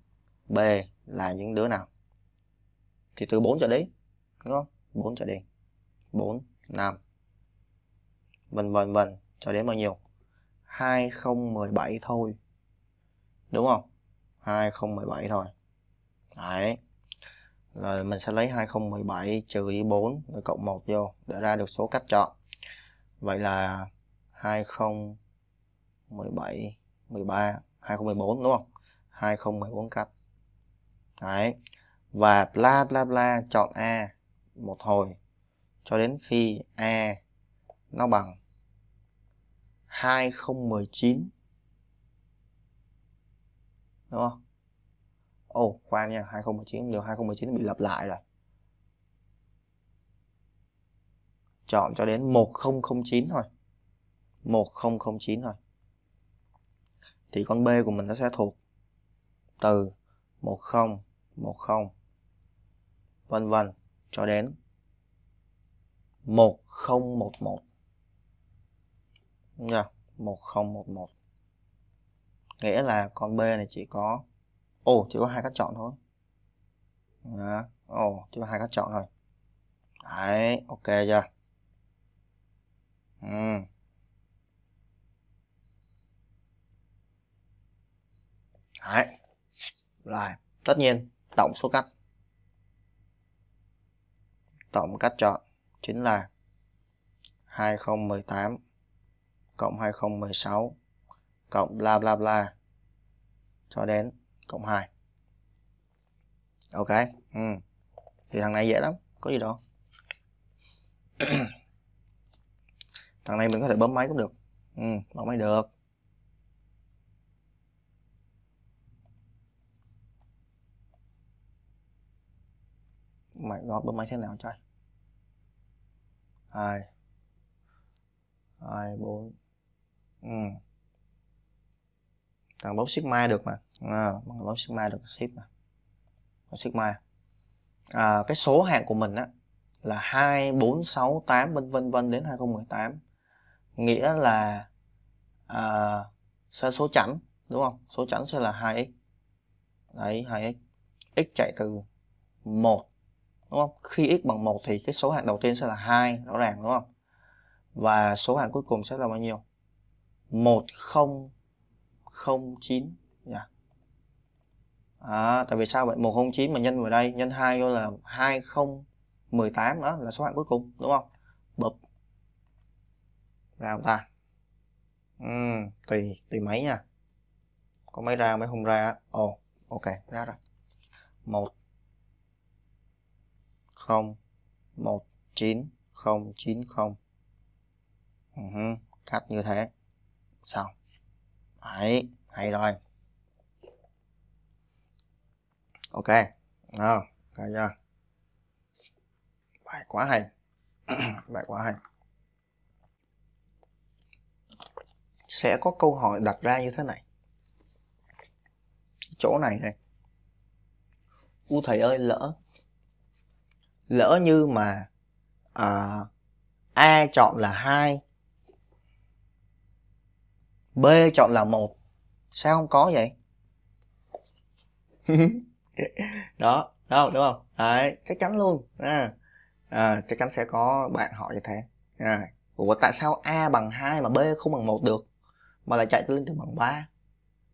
b là những đứa nào thì từ 4 trở đi đúng không 4 trở đi 4 5 vân vân vân cho đến bao nhiêu 2017 thôi đúng không 2017 thôi đấy rồi mình sẽ lấy 2017 trừ đi 4 rồi cộng 1 vô để ra được số cách chọn vậy là 2017 13 2014 đúng không 2014 cách đấy và bla bla bla chọn A một hồi cho đến khi A nó bằng 2019 đúng không? Ồ, oh, khoan nha, 2019 điều 2019 bị lặp lại rồi. Chọn cho đến 1009 thôi. 1009 thôi. Thì con B của mình nó sẽ thuộc từ 10 10 vân vân cho đến 1011 nha 1011 nghĩa là con B này chỉ có ồ oh, chỉ có hai cách chọn thôi đó. ồ oh, chỉ có hai cách chọn thôi đấy ok chưa ừ. đấy rồi tất nhiên tổng số cách tổng cách chọn chính là 2018 cộng 2016 cộng bla bla bla cho đến cộng 2 ok ừ. thì thằng này dễ lắm có gì đâu [clears throat] thằng này mình có thể bấm máy cũng được ừ, bấm máy được mày gót bấm máy thế nào trời hai hai bốn ừ. bằng bốn sigma được mà à, bằng bốn sigma được ship mà bằng sigma à, cái số hạng của mình á là 2468 vân vân vân đến 2018 nghĩa là à, sẽ số chẵn đúng không số chẵn sẽ là 2x đấy 2x x chạy từ 1 đúng không khi x bằng 1 thì cái số hạng đầu tiên sẽ là 2 rõ ràng đúng không và số hạng cuối cùng sẽ là bao nhiêu 1009 nhỉ. Yeah. À, tại vì sao vậy? 109 mà nhân vào đây, nhân 2 vô là 2018 đó là số hạng cuối cùng đúng không? bập Ra không ta? Ừ, tùy tùy máy nha. Có máy ra máy không ra. Ồ, oh, ok, ra rồi. 1 0 1 9 0 9 0. Uh -huh. Cắt như thế xong đấy hay rồi ok nào okay chưa bài quá hay [clears throat] bài quá hay sẽ có câu hỏi đặt ra như thế này chỗ này này u thầy ơi lỡ lỡ như mà à, a chọn là hai B chọn là một Sao không có vậy? [laughs] đó, đó đúng không? Đấy, chắc chắn luôn. À, à, chắc chắn sẽ có bạn hỏi như thế. À, ủa tại sao A bằng 2 mà B không bằng một được? Mà lại chạy lên từ bằng 3,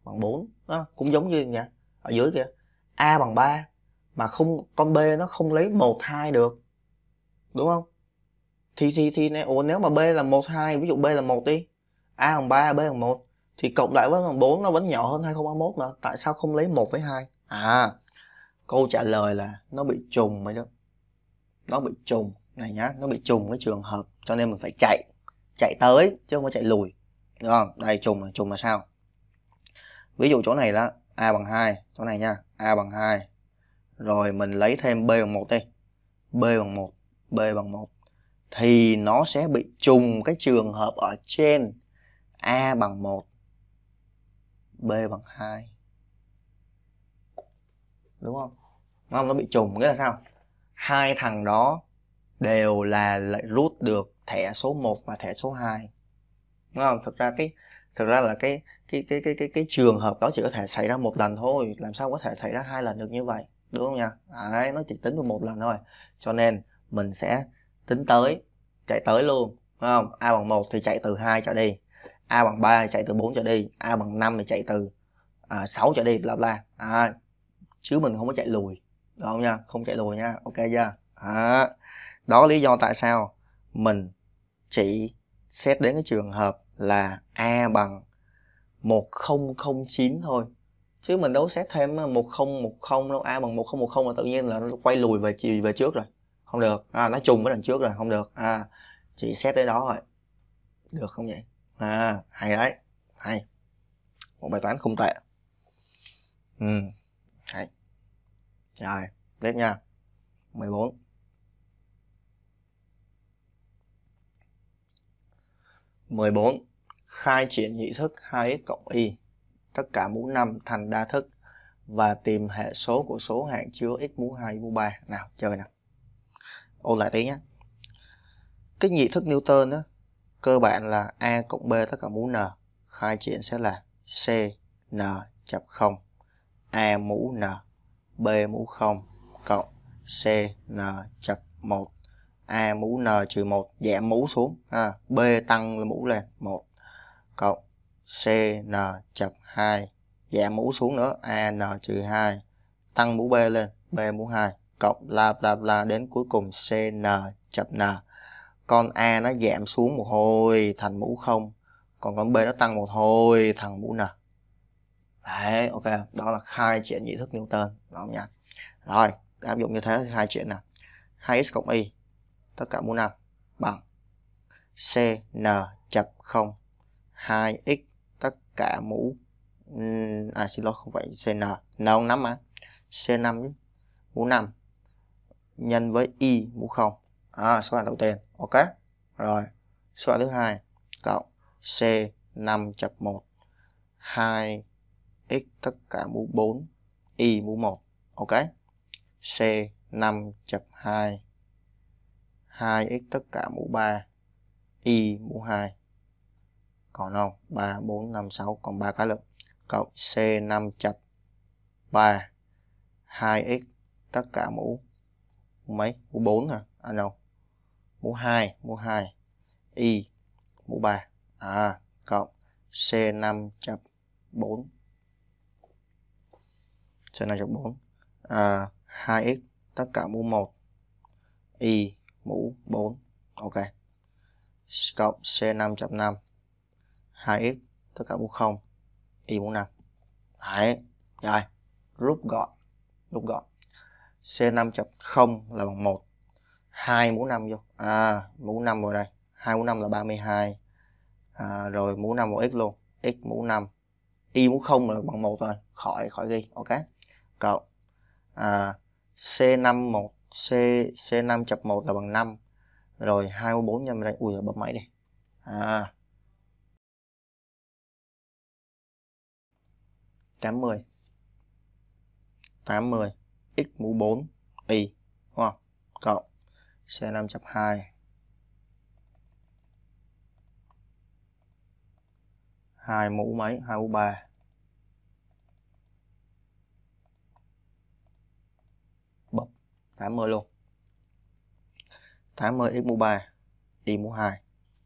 bằng 4. Đó, cũng giống như nhỉ? Ở dưới kìa. A bằng 3 mà không con B nó không lấy 1 2 được. Đúng không? Thì thì thì này, ủa nếu mà B là 1 2, ví dụ B là 1 đi A bằng 3, B bằng 1 thì cộng lại với bằng 4 nó vẫn nhỏ hơn 2031 mà tại sao không lấy 1 với 2? À, câu trả lời là nó bị trùng mới đứa. Nó bị trùng này nhá, nó bị trùng cái trường hợp cho nên mình phải chạy, chạy tới chứ không có chạy lùi. Được không? Đây trùng là trùng là sao? Ví dụ chỗ này đó, A bằng 2, chỗ này nha, A bằng 2. Rồi mình lấy thêm B bằng 1 đi. B bằng 1, B bằng 1 thì nó sẽ bị trùng cái trường hợp ở trên A bằng 1 B bằng 2 Đúng không? Đúng không? Nó bị trùng nghĩa là sao? Hai thằng đó đều là lại rút được thẻ số 1 và thẻ số 2 Đúng không? Thực ra cái thực ra là cái cái cái cái cái cái trường hợp đó chỉ có thể xảy ra một lần thôi làm sao có thể xảy ra hai lần được như vậy đúng không nha đấy nó chỉ tính được một lần thôi cho nên mình sẽ tính tới chạy tới luôn đúng không a bằng một thì chạy từ hai trở đi a bằng 3 thì chạy từ 4 trở đi a bằng 5 thì chạy từ à, 6 trở đi bla bla à, chứ mình không có chạy lùi được không nha không chạy lùi nha ok chưa à, đó lý do tại sao mình chỉ xét đến cái trường hợp là a bằng 1009 thôi chứ mình đâu xét thêm 1010 đâu a bằng 1010 là tự nhiên là nó quay lùi về chiều về trước rồi không được à, nó trùng với đằng trước rồi không được à, chỉ xét tới đó rồi được không vậy à hay đấy hay một bài toán không tệ ừ hay rồi tiếp nha 14 14 khai triển nhị thức 2x cộng y tất cả mũ 5 thành đa thức và tìm hệ số của số hạng chứa x mũ 2 mũ 3 nào chơi nào ôn lại tí nhé cái nhị thức Newton đó Cơ bản là A cộng B tất cả mũ N. Khai triển sẽ là C N chấm 0. A mũ N. B mũ 0 cộng C N chấm 1. A mũ N trừ 1 giảm mũ xuống. À, B tăng là mũ lên 1 cộng C N chấm 2 giảm mũ xuống nữa. A N trừ 2 tăng mũ B lên. B mũ 2 cộng la bla bla đến cuối cùng CN chập N con A nó giảm xuống một hồi thành mũ không còn con B nó tăng một hồi thành mũ N đấy ok đó là khai triển nhị thức Newton đúng không nhá rồi áp dụng như thế thì khai triển nào khai x cộng y tất cả mũ 5 bằng c n chập 0 2x tất cả mũ à xin lỗi không phải c N ông nắm mà C5 mũ 5 nhân với y mũ 0 à, số hạt đầu tiên ok rồi số hạt thứ hai cộng c 5 một hai x tất cả mũ 4 y mũ 1 ok c 5.2 2x tất cả mũ 3 y mũ 2 còn không 3 4 5 6 còn 3 cái lực cộng c 5 chập 3 2x tất cả mũ mấy mũ 4 hả anh à, đâu mũ 2 mũ 2 y mũ 3 à, cộng c 5 chấm 4 c 5 chấm 4 à, 2x tất cả mũ 1 y mũ 4 ok cộng c 5.5 2x tất cả mũ 0 y mũ 5 đấy rồi rút gọn rút gọn c 5.0 là bằng 1 2 mũ 5 vô à, mũ 5 vào đây 2 mũ 5 là 32 à, rồi mũ 5 vào x luôn x mũ 5 y mũ 0 là bằng 1 rồi khỏi khỏi ghi ok cộng à, C51 C C5 chập 1 là bằng 5 rồi 24 nhân đây ui bấm máy đi à tám 80 x mũ bốn y đúng không cộng C5 chấp 2 2 mũ mấy 2 mũ 3 bập 80 luôn 80 x mũ 3 y mũ 2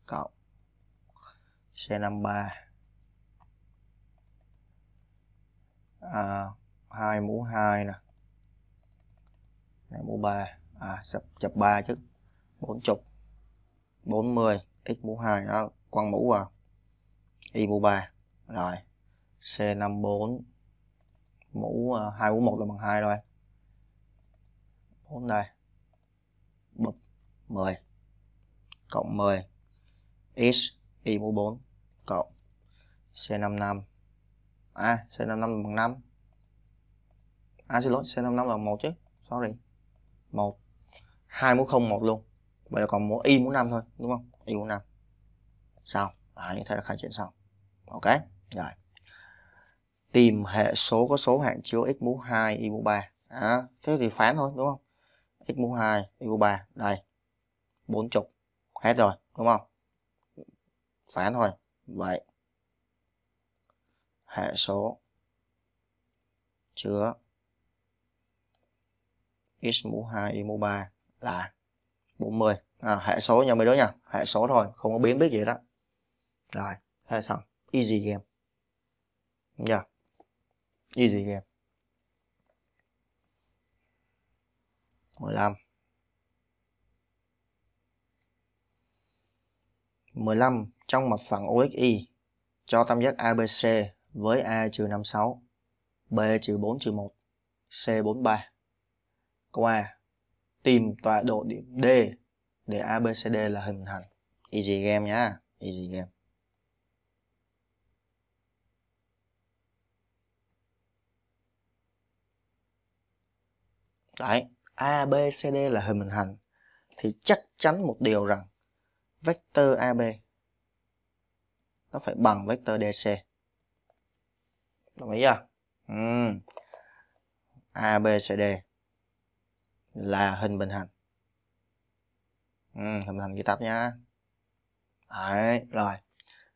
cộng C53 à, 2 mũ 2 nè này mũ 3 à sắp chập 3 chứ 40 40 x mũ 2 nó quăng mũ vào y mũ 3 rồi C54 mũ 2 à, mũ 1 là bằng 2 rồi 4 đây bụp 10 cộng 10 x y mũ 4 cộng C55 à C55 là bằng 5 à xin lỗi C55 là 1 chứ sorry 1 hai mũ không một luôn vậy là còn mũ y mũ năm thôi đúng không y mũ năm sao à, như thế là khai triển xong ok rồi tìm hệ số có số hạng chiếu x mũ 2 y mũ 3 à, thế thì phán thôi đúng không x mũ 2 y mũ 3 đây bốn chục hết rồi đúng không phán thôi vậy hệ số chứa x mũ 2 y mũ 3 là 40 à, hệ số nha mấy đứa nha hệ số thôi không có biến biết gì đó rồi thế xong easy game nha yeah. easy game 15 15 trong mặt phẳng OXY cho tam giác ABC với A trừ 56, B trừ 4 trừ 1, C 43. Câu A tìm tọa độ điểm D để ABCD là hình thành. Easy game nhá, easy game. Đấy, ABCD là hình thành thì chắc chắn một điều rằng vector AB nó phải bằng vector DC. Đồng ý chưa? Ừ. ABCD là hình bình hành ừ, hình bình hành ghi tắt nha đấy rồi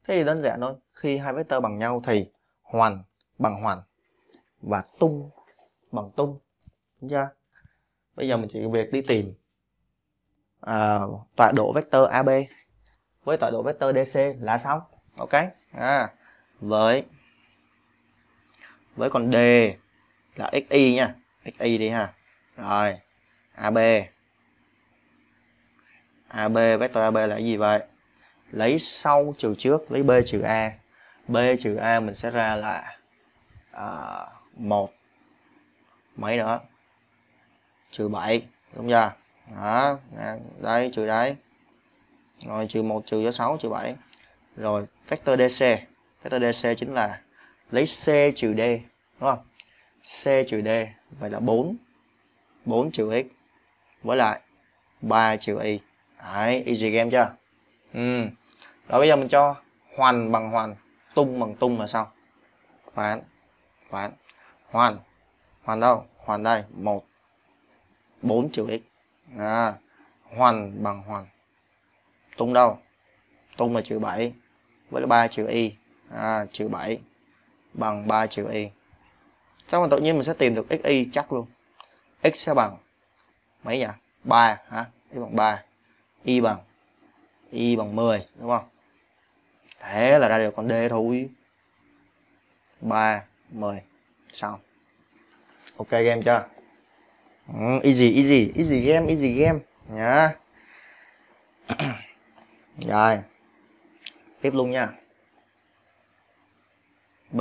thế thì đơn giản thôi khi hai vectơ bằng nhau thì hoàn bằng hoàn và tung bằng tung đúng chưa bây giờ mình chỉ việc đi tìm à, tọa độ vectơ ab với tọa độ vectơ dc là xong ok à, với với còn d là xy nha xy đi ha rồi AB AB vector AB là gì vậy lấy sau trừ trước lấy B trừ A B trừ A mình sẽ ra là à, một uh, mấy nữa trừ 7 đúng chưa đó Đây trừ đấy rồi trừ 1 trừ cho 6 trừ 7 rồi vector DC vector DC chính là lấy C trừ D đúng không C trừ D vậy là 4 4 trừ x với lại 3 trừ y đấy easy game chưa ừ rồi bây giờ mình cho hoàn bằng hoàn tung bằng tung là sao? phán phán hoàn hoàn đâu hoàn đây một bốn trừ x à, hoàn bằng hoàn tung đâu tung là trừ bảy với là ba trừ y à, trừ bảy bằng 3 trừ y xong rồi tự nhiên mình sẽ tìm được x y chắc luôn x sẽ bằng mấy nhỉ 3 hả y bằng 3 y bằng y bằng 10 đúng không thế là ra được con D thôi 3 10 xong ok game chưa ừ, easy easy easy game easy game nhá [clears throat] rồi tiếp luôn nha B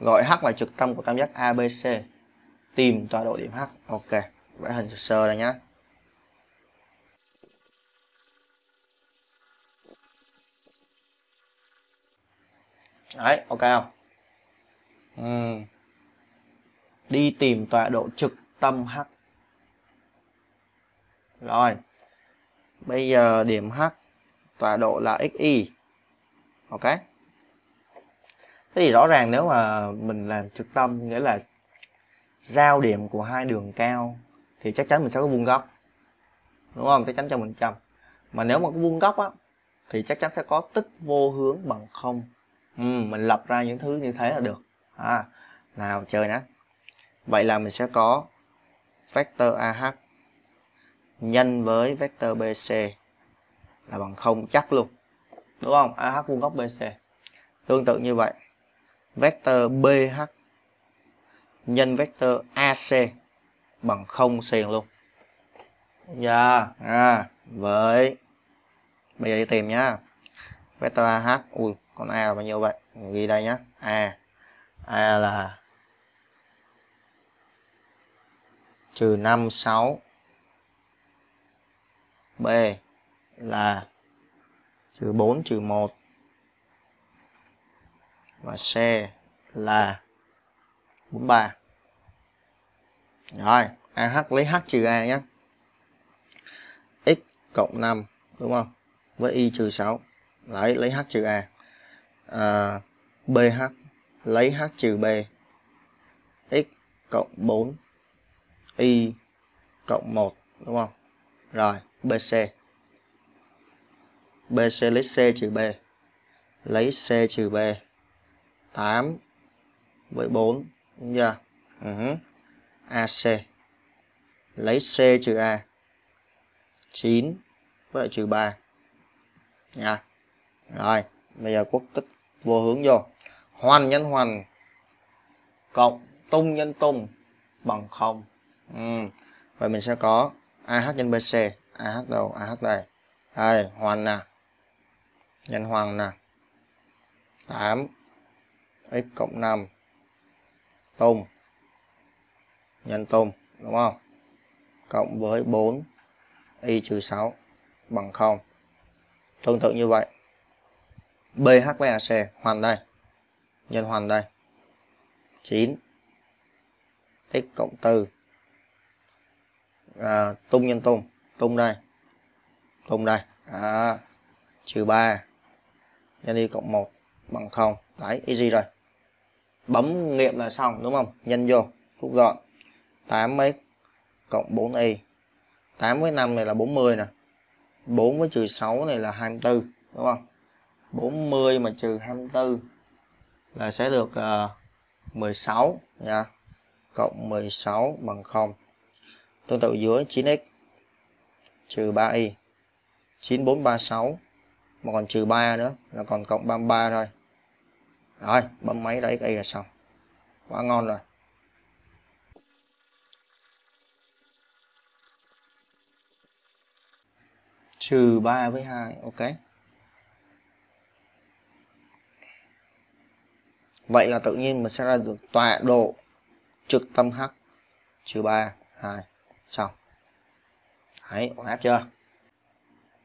gọi H là trực tâm của tam giác ABC tìm tọa độ điểm H ok vẽ hình sơ đây nhá đấy ok không uhm. đi tìm tọa độ trực tâm H rồi bây giờ điểm H tọa độ là xy ok thế thì rõ ràng nếu mà mình làm trực tâm nghĩa là giao điểm của hai đường cao thì chắc chắn mình sẽ có vuông góc đúng không chắc chắn trăm phần trăm mà nếu mà có vuông góc á thì chắc chắn sẽ có tích vô hướng bằng không ừ, mình lập ra những thứ như thế là được à, nào chơi nữa vậy là mình sẽ có vector ah nhân với vector bc là bằng không chắc luôn đúng không ah vuông góc bc tương tự như vậy vector bh nhân vectơ AC bằng 0 xiềng luôn. Dạ, à, vậy bây giờ đi tìm nhá. Vector AH, ui, con A là bao nhiêu vậy? ghi đây nhá. A. A là trừ 5 6. B là trừ 4 trừ 1. Và C là 43. Rồi, AH lấy H trừ A nhé. X cộng 5 đúng không? Với Y trừ 6. lấy lấy H trừ A. À, BH lấy H trừ B. X cộng 4. Y cộng 1 đúng không? Rồi, BC. BC lấy C trừ B. Lấy C trừ B. 8 với 4 đúng chưa? Uh ừ -huh. AC. Lấy C trừ A. 9 với lại trừ 3. Nha. Rồi, bây giờ quốc tích vô hướng vô. hoàn nhân hoàn cộng tung nhân tung bằng 0. Ừ. Vậy mình sẽ có AH nhân BC, AH đầu, AH đây. Đây, hoàn nè. Nhân hoàn nè. 8 x cộng 5 tung nhân tôm đúng không cộng với 4 y trừ 6 bằng 0 tương tự như vậy BH với AC hoàn đây nhân hoàn đây 9 x cộng 4 à, tung nhân tung tung đây tung đây à, trừ 3 nhân y cộng 1 bằng 0 đấy easy rồi bấm nghiệm là xong đúng không nhân vô rút gọn 8x cộng 4y 8 với 5 này là 40 nè 4 với trừ 6 này là 24 đúng không 40 mà trừ 24 là sẽ được ờ, uh, 16 nha cộng 16 bằng 0 tương tự dưới 9x trừ 3y 9436 mà còn trừ 3 nữa là còn cộng 33 thôi rồi bấm máy ra y là xong quá ngon rồi trừ 3 với 2 ok vậy là tự nhiên mình sẽ ra được tọa độ trực tâm h trừ 3 2 xong hãy ổn chưa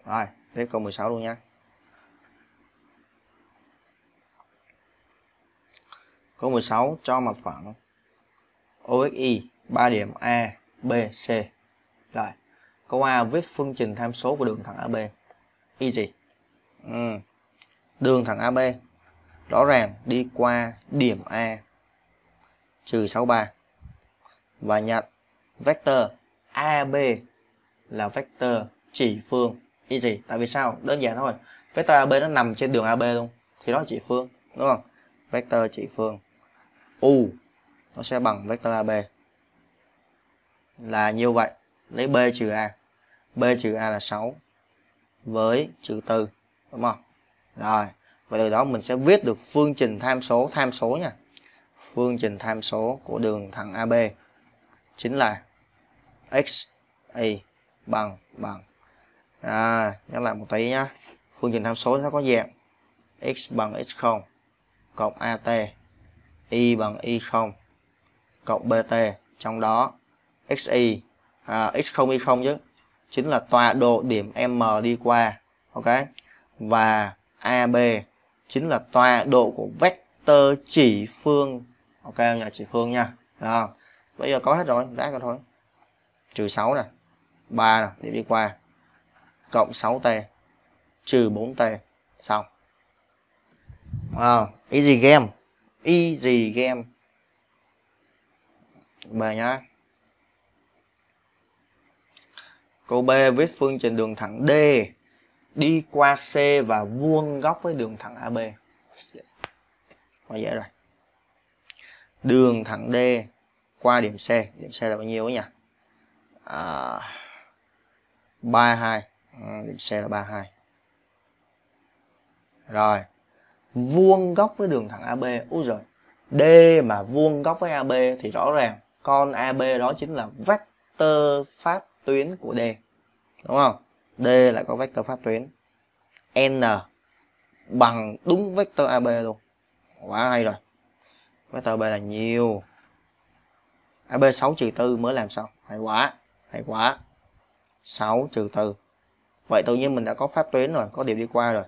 rồi tiếp câu 16 luôn nha câu 16 cho mặt phẳng OXY 3 điểm A B C rồi câu A viết phương trình tham số của đường thẳng AB easy ừ. đường thẳng AB rõ ràng đi qua điểm A trừ 63 và nhận vector AB là vector chỉ phương easy tại vì sao đơn giản thôi vector AB nó nằm trên đường AB luôn thì đó chỉ phương đúng không vector chỉ phương U nó sẽ bằng vector AB là như vậy lấy B trừ A B trừ A là 6 với trừ 4 đúng không? Rồi, và từ đó mình sẽ viết được phương trình tham số tham số nha. Phương trình tham số của đường thẳng AB chính là x y bằng bằng à, nhắc lại một tí nhá. Phương trình tham số nó có dạng x bằng x0 cộng AT y bằng y0 cộng BT trong đó xy à, x0 y0 chứ chính là tọa độ điểm M đi qua ok và AB chính là tọa độ của vectơ chỉ phương ok nhà chỉ phương nha Đó. bây giờ có hết rồi rác rồi thôi trừ 6 nè 3 nè điểm đi qua cộng 6t trừ 4t xong à, easy game easy game về nhá Câu B viết phương trình đường thẳng D đi qua C và vuông góc với đường thẳng AB. Quá dễ rồi. Đường thẳng D qua điểm C, điểm C là bao nhiêu ấy nhỉ? À, 32, à, ừ, điểm C là 32. Rồi. Vuông góc với đường thẳng AB. Úi rồi. D mà vuông góc với AB thì rõ ràng con AB đó chính là vector phát tuyến của D. Đúng không? D lại có vector pháp tuyến. N bằng đúng vector AB luôn. Quá hay rồi. Vector AB là nhiều. AB 6 trừ 4 mới làm sao Hay quá. Hay quá. 6 trừ 4. Vậy tự nhiên mình đã có pháp tuyến rồi, có điểm đi qua rồi.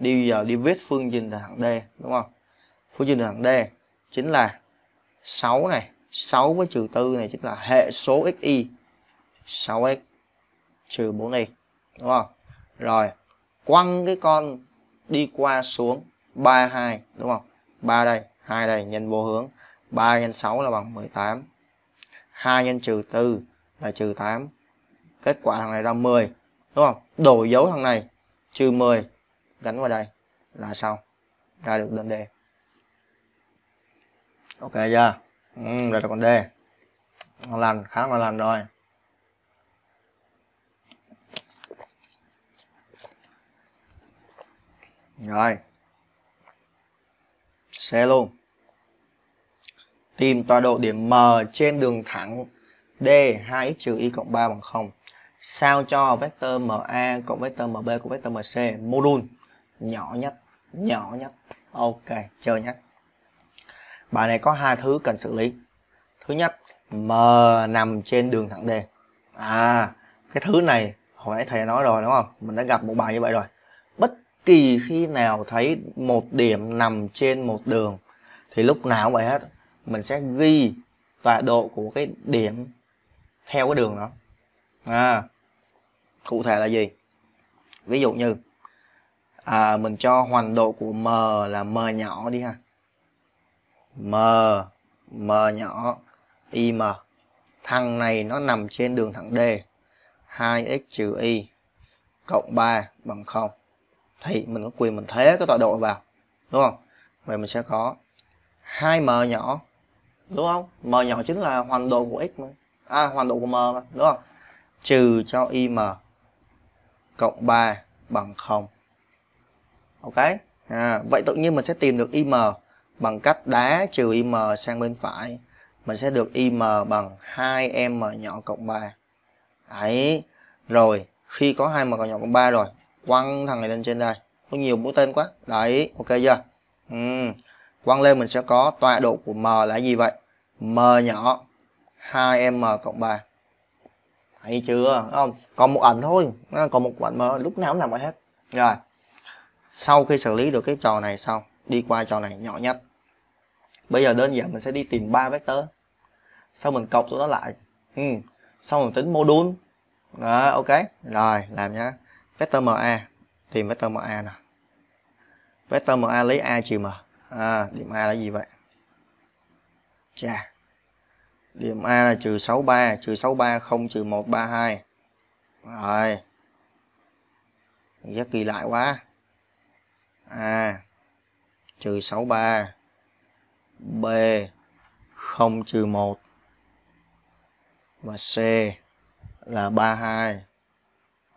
Đi giờ đi viết phương trình thẳng D, đúng không? Phương trình thẳng D chính là 6 này, 6 với trừ 4 này chính là hệ số xy 6x trừ 4y đúng không? Rồi, quăng cái con đi qua xuống 3 2 đúng không? 3 đây, 2 đây nhân vô hướng. 3 nhân 6 là bằng 18. 2 nhân trừ 4 là trừ 8. Kết quả thằng này ra 10 đúng không? Đổi dấu thằng này trừ 10 gắn vào đây là xong. Ra được đơn đề. Ok chưa? Ừ, rồi là con D. Ngon lành, khá ngon lành rồi. rồi xe luôn tìm tọa độ điểm M trên đường thẳng D 2x trừ y cộng 3 bằng 0 sao cho vector MA cộng vector MB cộng vector MC module nhỏ nhất nhỏ nhất ok chơi nhé bài này có hai thứ cần xử lý thứ nhất M nằm trên đường thẳng D à cái thứ này hồi nãy thầy nói rồi đúng không mình đã gặp một bài như vậy rồi kỳ khi nào thấy một điểm nằm trên một đường thì lúc nào vậy hết mình sẽ ghi tọa độ của cái điểm theo cái đường đó à, cụ thể là gì ví dụ như à, mình cho hoành độ của m là m nhỏ đi ha m m nhỏ y m thằng này nó nằm trên đường thẳng d 2x trừ y cộng 3 bằng 0 thì mình có quyền mình thế cái tọa độ vào đúng không vậy mình sẽ có hai m nhỏ đúng không m nhỏ chính là hoàn độ của x mà à hoàn độ của m mà đúng không trừ cho im cộng 3 bằng 0 ok à, vậy tự nhiên mình sẽ tìm được im bằng cách đá trừ im sang bên phải mình sẽ được im bằng 2m nhỏ cộng 3 ấy rồi khi có hai m nhỏ cộng 3 rồi quăng thằng này lên trên đây có nhiều mũi tên quá đấy ok chưa ừ. quăng lên mình sẽ có tọa độ của m là gì vậy m nhỏ 2m cộng 3 thấy chưa không còn một ảnh thôi còn một ảnh m lúc nào cũng làm vậy hết rồi sau khi xử lý được cái trò này xong đi qua trò này nhỏ nhất bây giờ đơn giản mình sẽ đi tìm ba vector sau mình cộng tụi nó lại ừ. xong mình tính module đó ok rồi làm nhá vector MA tìm vector MA nè vector MA lấy A trừ M à, điểm A là gì vậy chà điểm A là trừ 63 trừ 63 0 trừ 132 rồi rất kỳ lạ quá A trừ 63 B 0 trừ 1 và C là 32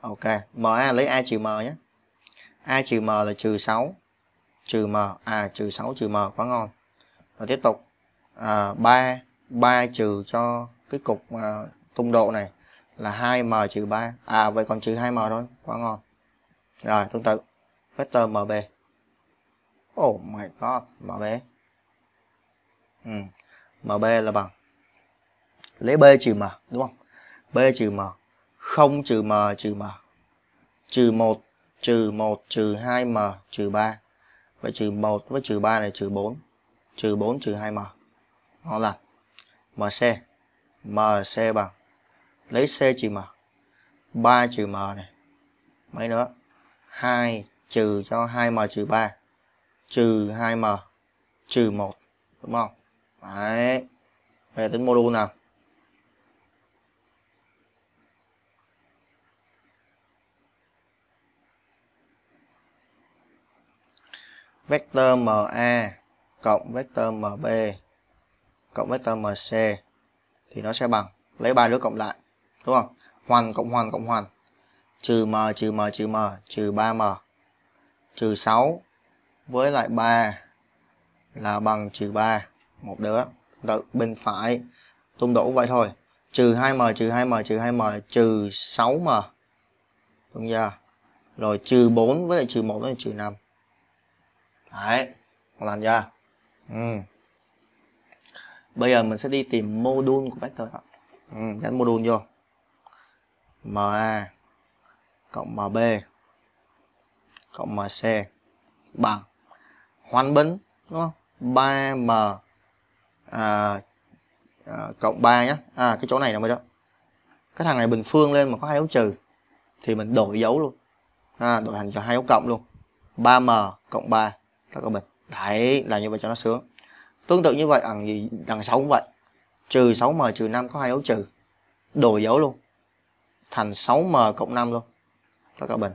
Ok, MA lấy A trừ M nhé. A trừ M là trừ 6 trừ M, à trừ 6 trừ M quá ngon. Rồi tiếp tục à, 3 3 trừ cho cái cục à, tung độ này là 2M trừ 3. À vậy còn trừ 2M thôi, quá ngon. Rồi tương tự vector MB. Oh my god, MB. Ừ. MB là bằng lấy B trừ M đúng không? B trừ M 0 trừ m trừ m trừ 1 trừ 1 trừ 2m trừ 3 vậy trừ 1 với trừ 3 này trừ 4 trừ 4 trừ 2m nó là mc mc bằng lấy c trừ m 3 trừ m này mấy nữa 2 trừ cho 2m trừ 3 trừ 2m trừ 1 đúng không đấy về tính mô đun nào vector MA cộng vector MB cộng vector MC thì nó sẽ bằng lấy ba đứa cộng lại đúng không? Hoàn cộng hoàn cộng hoàn trừ m trừ m trừ m trừ 3m trừ 6 với lại 3 là bằng trừ 3 một đứa Đợi bên phải tung đủ vậy thôi trừ 2m trừ 2m trừ 2m là trừ 6m đúng chưa rồi trừ 4 với lại trừ 1 là trừ 5 đấy làm lần chưa ừ. bây giờ mình sẽ đi tìm mô đun của vector đó ừ, đánh module vô ma cộng mb cộng mc bằng hoán bính đúng không 3m à, à, cộng 3 nhé à cái chỗ này là mới đó cái thằng này bình phương lên mà có hai dấu trừ thì mình đổi dấu luôn à, đổi thành cho hai dấu cộng luôn 3m cộng 3 các của mình đấy là như vậy cho nó sướng tương tự như vậy đằng gì đằng sáu cũng vậy trừ 6m trừ 5 có hai dấu trừ đổi dấu luôn thành 6m cộng 5 luôn các các bình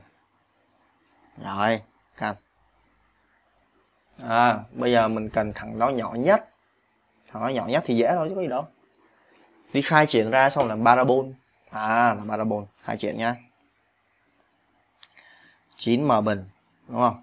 rồi can à bây giờ mình cần thằng đó nhỏ nhất thằng đó nhỏ nhất thì dễ thôi chứ có gì đâu đi khai triển ra xong là parabol à là parabol khai triển nha 9m bình đúng không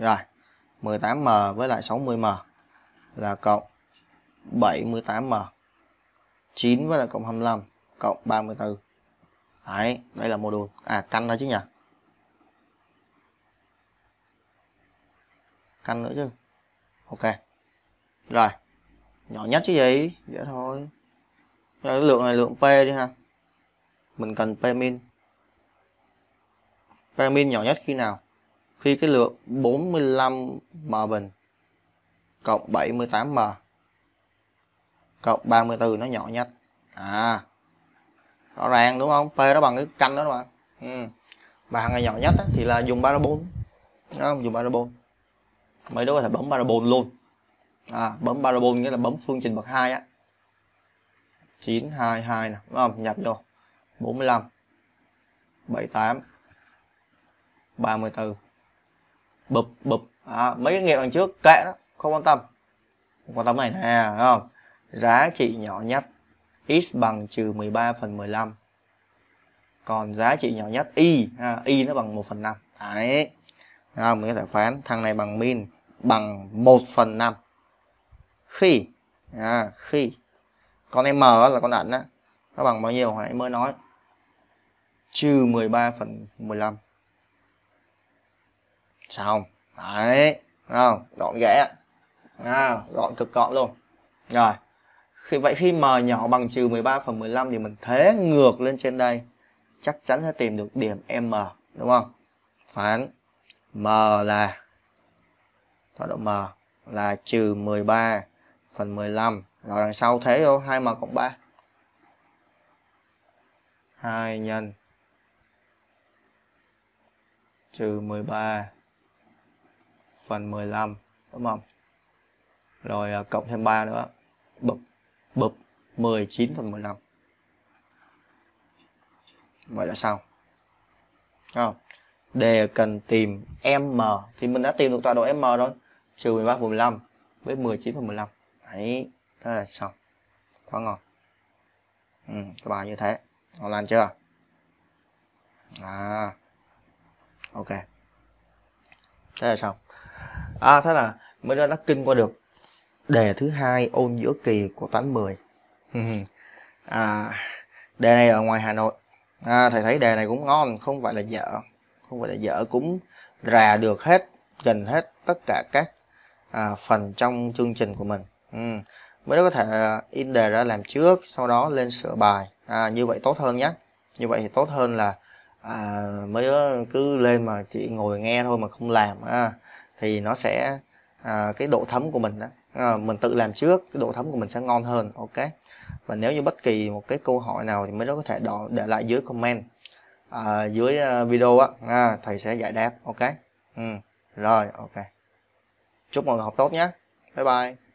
Rồi, 18m với lại 60m là cộng 78m. 9 với lại cộng 25 cộng 34. Đấy, đây là mô đun. À căn đó chứ nhỉ? Căn nữa chứ. Ok. Rồi. Nhỏ nhất chứ gì? dễ thôi. Rồi, lượng này lượng P đi ha. Mình cần P min. P min nhỏ nhất khi nào? khi cái lượng 45 m bình cộng 78 m cộng 34 nó nhỏ nhất. À. Rõ ràng đúng không? P nó bằng cái canh đó các bạn. Ừ. Và hàng ngày nhỏ nhất á, thì là dùng parabol. Đúng không? Dùng parabol. Mấy đứa có thể bấm parabol luôn. À, bấm parabol nghĩa là bấm phương trình bậc 2 á. 922 nè, đúng không? Nhập vô. 45 78 34 bập bập à, mấy cái nghiệp đằng trước kệ đó không quan tâm không quan tâm này nè không giá trị nhỏ nhất x bằng trừ 13 phần 15 còn giá trị nhỏ nhất y ha, y nó bằng 1 phần 5 đấy à, mình có thể phán thằng này bằng min bằng 1 phần 5 khi à, khi con m là con ẩn á nó bằng bao nhiêu hồi nãy mới nói trừ 13 phần 15 xong đấy không gọn ghẽ à, gọn cực gọn luôn rồi khi vậy khi m nhỏ bằng trừ 13 phần 15 thì mình thế ngược lên trên đây chắc chắn sẽ tìm được điểm m đúng không phán m là tọa độ m là trừ 13 phần 15 rồi đằng sau thế vô 2m cộng 3 2 nhân trừ 13 phần 15 đúng không? Rồi à, cộng thêm 3 nữa. Bập bập 19 phần 15. Vậy là xong. Đúng không? Đề cần tìm M thì mình đã tìm được tọa độ M rồi. Trừ 13 phần 15 với 19 phần 15. Đấy, thế là xong. Quá ngon. Ừ, các bạn như thế. Ngon lành chưa? À. Ok. Thế là xong à thế là mới đó nó kinh qua được đề thứ hai ôn giữa kỳ của toán 10 ừ. à, đề này ở ngoài hà nội à, thầy thấy đề này cũng ngon không phải là dở không phải là dở cũng rà được hết gần hết tất cả các à, phần trong chương trình của mình ừ. mới có thể à, in đề ra làm trước sau đó lên sửa bài à, như vậy tốt hơn nhé như vậy thì tốt hơn là à, mới cứ lên mà chỉ ngồi nghe thôi mà không làm à, thì nó sẽ à, cái độ thấm của mình đó à, mình tự làm trước cái độ thấm của mình sẽ ngon hơn ok và nếu như bất kỳ một cái câu hỏi nào thì mới đó có thể đo, để lại dưới comment à, dưới à, video á à, thầy sẽ giải đáp ok ừ. rồi ok chúc mọi người học tốt nhé bye bye